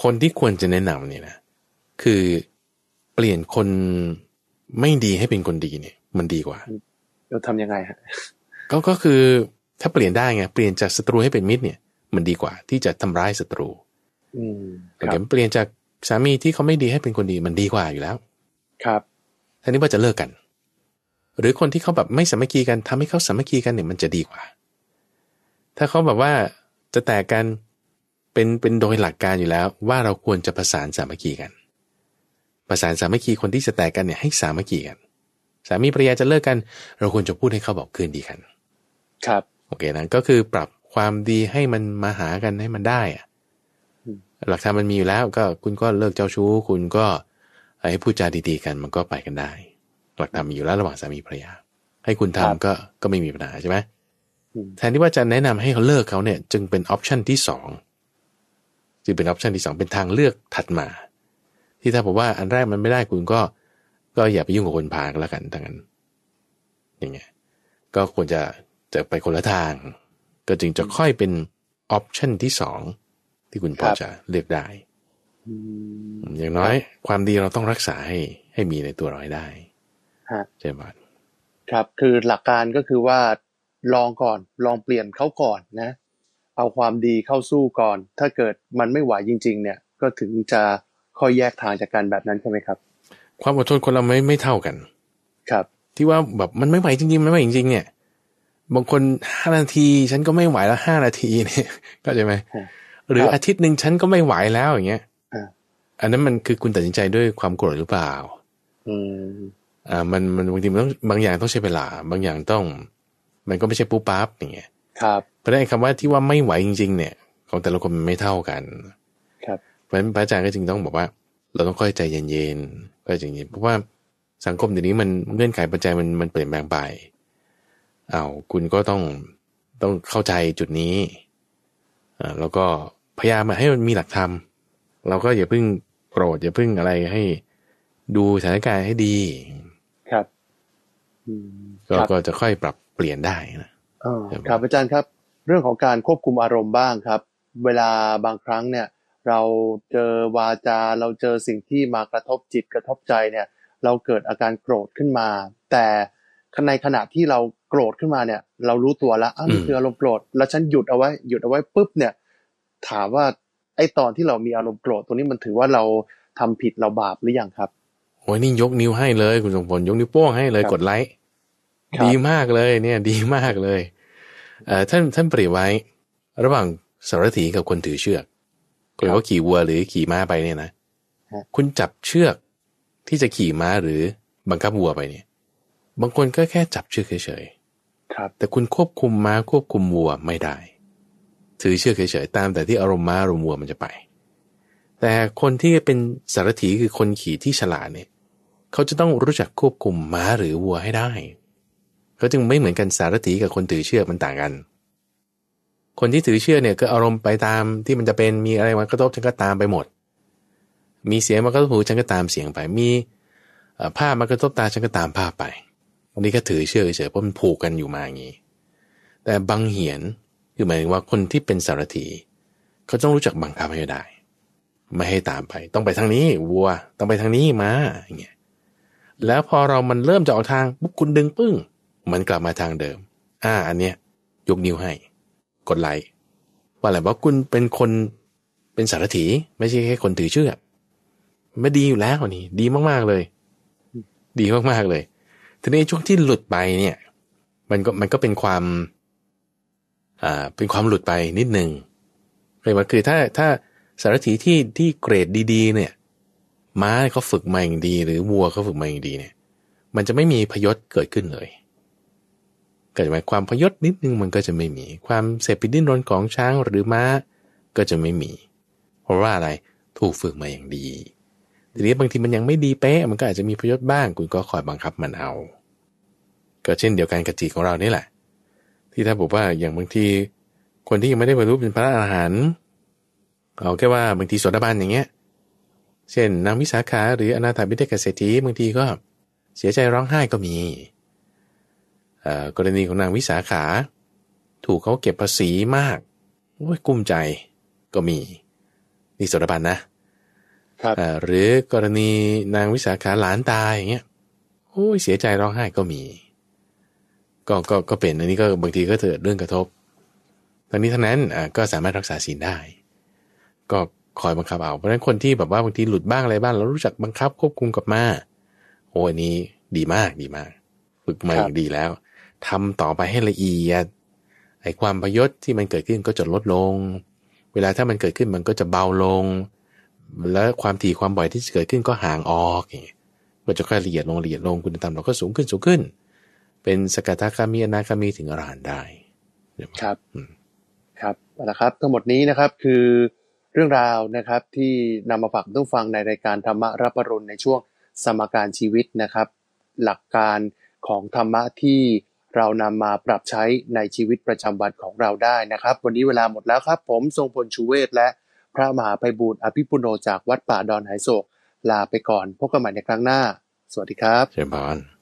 คนที่ควรจะแนะนำเนี่ยนะ คือเปลี่ยนคนไม่ดีให้เป็นคนดีเนี่ย มันดีกว่าเราทำยังไงฮะ ก็ก็คือถ้าเปลี่ยนได้ไงเปลี่ยนจากศัตรูให้เป็นมิตรเนี่ยมันดีกว่า ที่จะทำร้ายศัตรู อืมเปลี่ยนจากสามีที่เขาไม่ดีให้เป็นคนดีมันดีกว่าอยู่แล้ว ครับทีนี้ว่าจะเลิกกัน หรือคนที่เขาแบบไม่สามัคคีกันทำให้เขาสามัคคีกันเนี่ยมันจะดีกว่า ถ้าเขาแบบว่าจะแตกกันเป็นเป็นโดยหลักการอยู่แล้วว่าเราควรจะประสานสามัคคีกัน ประสานสามัคคีคนที่จะแตกกันเนี่ยให้สามัคคีกัน สามีภรรยาจะเลิกกันเราควรจะพูดให้เขาบอกคืนดีกัน ครับโอเคนะก็คือปรับความดีให้มันมาหากันให้มันได้อะหลักธรรมมันมีอยู่แล้ว ก็คุณก็เลิกเจ้าชู้ คุณก็ให้พูดจาดีๆกันมันก็ไปกันได้ หลักธรรมมีอยู่แล้วระหว่างสามีภรรยาให้คุณทำก็ก็ไม่มีปัญหาใช่ไหมแทนที่ว่าจะแนะนำให้เขาเลิกเขาเนี่ยจึงเป็นออปชันที่สองจึงเป็นออปชันที่สองเป็นทางเลือกถัดมาที่ถ้าบอกว่าอันแรกมันไม่ได้คุณก็ ก็อย่าไปยุ่งกับคนพากัแล้วกันทั้งนั้น อย่างเงี้ยก็ควรจะจะไปคนละทาง ก็จึงจะค่อยเป็นออปชันที่สองที่คุณพอจะเลือกได้ อย่างน้อย ความดีเราต้องรักษาให้ ให้มีในตัวเราให้ได้ใช่ไหมครับ คือหลักการก็คือว่าลองก่อนลองเปลี่ยนเขาก่อนนะ เอาความดีเข้าสู้ก่อน ถ้าเกิดมันไม่ไหวจริง ๆ เนี่ย ก็ถึงจะค่อยแยกทางจากการแบบนั้นใช่ไหมครับ ความอดทนคนเราไม่ไม่เท่ากัน ครับ ที่ว่าแบบมันไม่ไหวจริงๆไม่ไหวจริงๆเนี่ยบางคนห้านาทีฉันก็ไม่ไหวแล้วห้านาทีเนี่ยเข้าใจไหมหรืออาทิตย์หนึ่งฉันก็ไม่ไหวแล้วอย่างเงี้ยอันนั้นมันคือคุณตัดสินใจด้วยความโกรธหรือเปล่าอ่า มันมันบางทีมันต้องบางอย่างต้องใช้เวลาบางอย่างต้อง มันก็ไม่ใช่ปุ๊บปั๊บอย่างเงี้ย ครับ เพราะนั้นคำว่าที่ว่าไม่ไหวจริงๆ เนี่ย ของแต่ละคนมันไม่เท่ากัน ครับเพราะฉะนั้นพระอาจารย์ก็จึงต้อง บอกว่า เราต้องค่อยใจเย็นๆค่อยใจเย็นเพราะว่าสังคมเดี๋ยวนี้มันเงื่อนไขปัจจัยมันมันเปลี่ยนแปลงไปเอาคุณก็ต้องต้องเข้าใจจุดนี้อ่าแล้วก็พยายาม ให้มันมีหลักธรรมเราก็อย่าเพิ่งโกรธอย่าเพิ่งอะไรให้ดูสถานการณ์ให้ดีครับก็ก็จะค่อยปรับเปลี่ยนได้นะครับอาจารย์ครับ เรื่องของการควบคุมอารมณ์บ้างครับ เวลาบางครั้งเนี่ย เราเจอวาจาเราเจอสิ่งที่มากระทบจิตกระทบใจเนี่ย เราเกิดอาการโกรธขึ้นมา แต่ในขณะที่เราโกรธขึ้นมาเนี่ย เรารู้ตัวแล้วอ้าวนคืออารมณ์โกรธแล้วฉันหยุดเอาไว้หยุดเอาไว้ปุ๊บเนี่ย ถามว่าไอตอนที่เรามีอารมณ์โกรธตัวนี้มันถือว่าเราทำผิดเราบาปหรือยังครับโอ้ยนี่ยกนิ้วให้เลย คุณสมพลยกนิ้วโป้งให้เลยกดไลค์ดีมากเลยเนี่ย ดีมากเลย เอ่อท่านท่านเปรียบไว้ ระหว่างสารถีกับคนถือเชือกก็ว่าขี่วัวหรือขี่ม้าไปเนี่ยนะคุณจับเชือก ที่จะขี่ม้าหรือบังคับวัวไปเนี่ย บางคนก็แค่จับเชือกเฉยครับแต่คุณควบคุมม้าควบคุมวัวไม่ได้ ถือเชื่อเฉยๆตาม แต่ที่อารมณ์ม้าอารมณ์วัวมันจะไป แต่คนที่เป็นสารถีคือคนขี่ที่ฉลาดเนี่ย เขาจะต้องรู้จักควบคุมม้าหรือวัวให้ได้ เขาจึงไม่เหมือนกันสารถีกับคนถือเชื่อมันต่างกัน คนที่ถือเชื่อเนี่ยก็อารมณ์ไปตามที่มันจะเป็นมีอะไรมากระทบฉันก็ตามไปหมด มีเสียงมากระทบหูฉันก็ตามเสียงไปมีภาพมากระทบตาฉันก็ตามภาพไปอันนี้ก็ถือเชื่อเฉยเพราะมันผูกกันอยู่มาอย่างนี้ แต่บางเหียนคือหมายถึงว่าคนที่เป็นสารถี เขาต้องรู้จักบังคับให้ได้ ไม่ให้ตามไป ต้องไปทางนี้วัวต้องไปทางนี้มาอย่างเงี้ยแล้วพอเรามันเริ่มจะออกทางปุ๊บคุณดึงปึ้งมันกลับมาทางเดิม อ่า อันเนี้ย ยกนิ้วให้กดไลค์ว่าอะไรว่าคุณเป็นคนเป็นสารถี ไม่ใช่แค่คนถือเชือกไม่ดีอยู่แล้วนี่ดีมากๆเลย ดีมากๆเลยทีนี้ช่วงที่หลุดไปเนี่ย มันก็มันก็เป็นความ อ่า เป็นความหลุดไปนิดหนึ่งเรียกว่าคือถ้าถ้าสารถีที่ที่เกรดดีๆเนี่ย ม้าเขาฝึกมาอย่างดี หรือวัวเขาฝึกมาอย่างดีเนี่ย มันจะไม่มีพยศเกิดขึ้นเลยกิดมายความพยศนิดนึงมันก็จะไม่มี ความเสพติดดิ้นรนของช้างหรือม้าก็จะไม่มี เพราะว่าอะไร ถูกฝึกมาอย่างดีทีนี้บางทีมันยังไม่ดีเป๊ะ มันก็อาจจะมีพยศบ้างคุณก็คอยบังคับมันเอาก็เช่นเดียวกันกับจิตของเรานี่แหละ ที่ถ้าบอกว่าอย่างบางทีคนที่ยังไม่ได้บรรลุเป็นพระอรหันต์เอาแค่ว่าบางทีสวดาบันอย่างเงี้ยเช่นนางวิสาขาหรืออนาถาบิดกเศรษฐีบางทีก็เสียใจร้องไห้ก็มีกรณีของนางวิสาขา ถูกเขาเก็บภาษีมากโอ้ยกุ้มใจก็มีนี่สวดาบันนะครับหรือกรณีนางวิสาขาหลานตายอย่างเงี้ยโอ้ยเสียใจร้องไห้ก็มีก็ก็ก็เป็นอันนี้ก็บางทีก็เกิดเรื่องกระทบทั้งนี้ทั้งนั้นอ่าก็สามารถรักษาศีลได้ ก็คอยบังคับเอาเพราะฉะนั้นคนที่แบบว่าบางทีหลุดบ้างอะไรบ้างแล้วรู้จักบังคับควบคุมกลับมา โอ้อันนี้ดีมากดีมาก ฝึกมาอย่างดีแล้ว ทำต่อไปให้ละเอียดไอ้ความประยศที่มันเกิดขึ้นก็จะลดลง เวลาถ้ามันเกิดขึ้นมันก็จะเบาลง แล้วความถี่ความบ่อยที่เกิดขึ้นก็ห่างออกอย่างเงี้ยก็จะค่อยละเอียดลงละเอียดลงคุณธรรมเราก็สูงขึ้นสูงขึ้นนเป็นสกทาคามีอนาคามีถึงอรหันได้ ครับ ครับนะครับทั้งหมดนี้นะครับคือ เรื่องราวนะครับที่นามาฝากต้องฟังในรายการธรรมรับปรุณในช่วงสมการชีวิตนะครับ หลักการของธรรมะที่เรานำมาปรับใช้ในชีวิตประจำวันของเราได้นะครับ วันนี้เวลาหมดแล้วครับ ผมทรงพลชูเวศและพระมหาไพบู์อภิปุโนจากวัดป่าดอนหายโศกลาไปก่อนพบกันใหม่ในครั้งหน้า สวัสดีครับเชิญบาน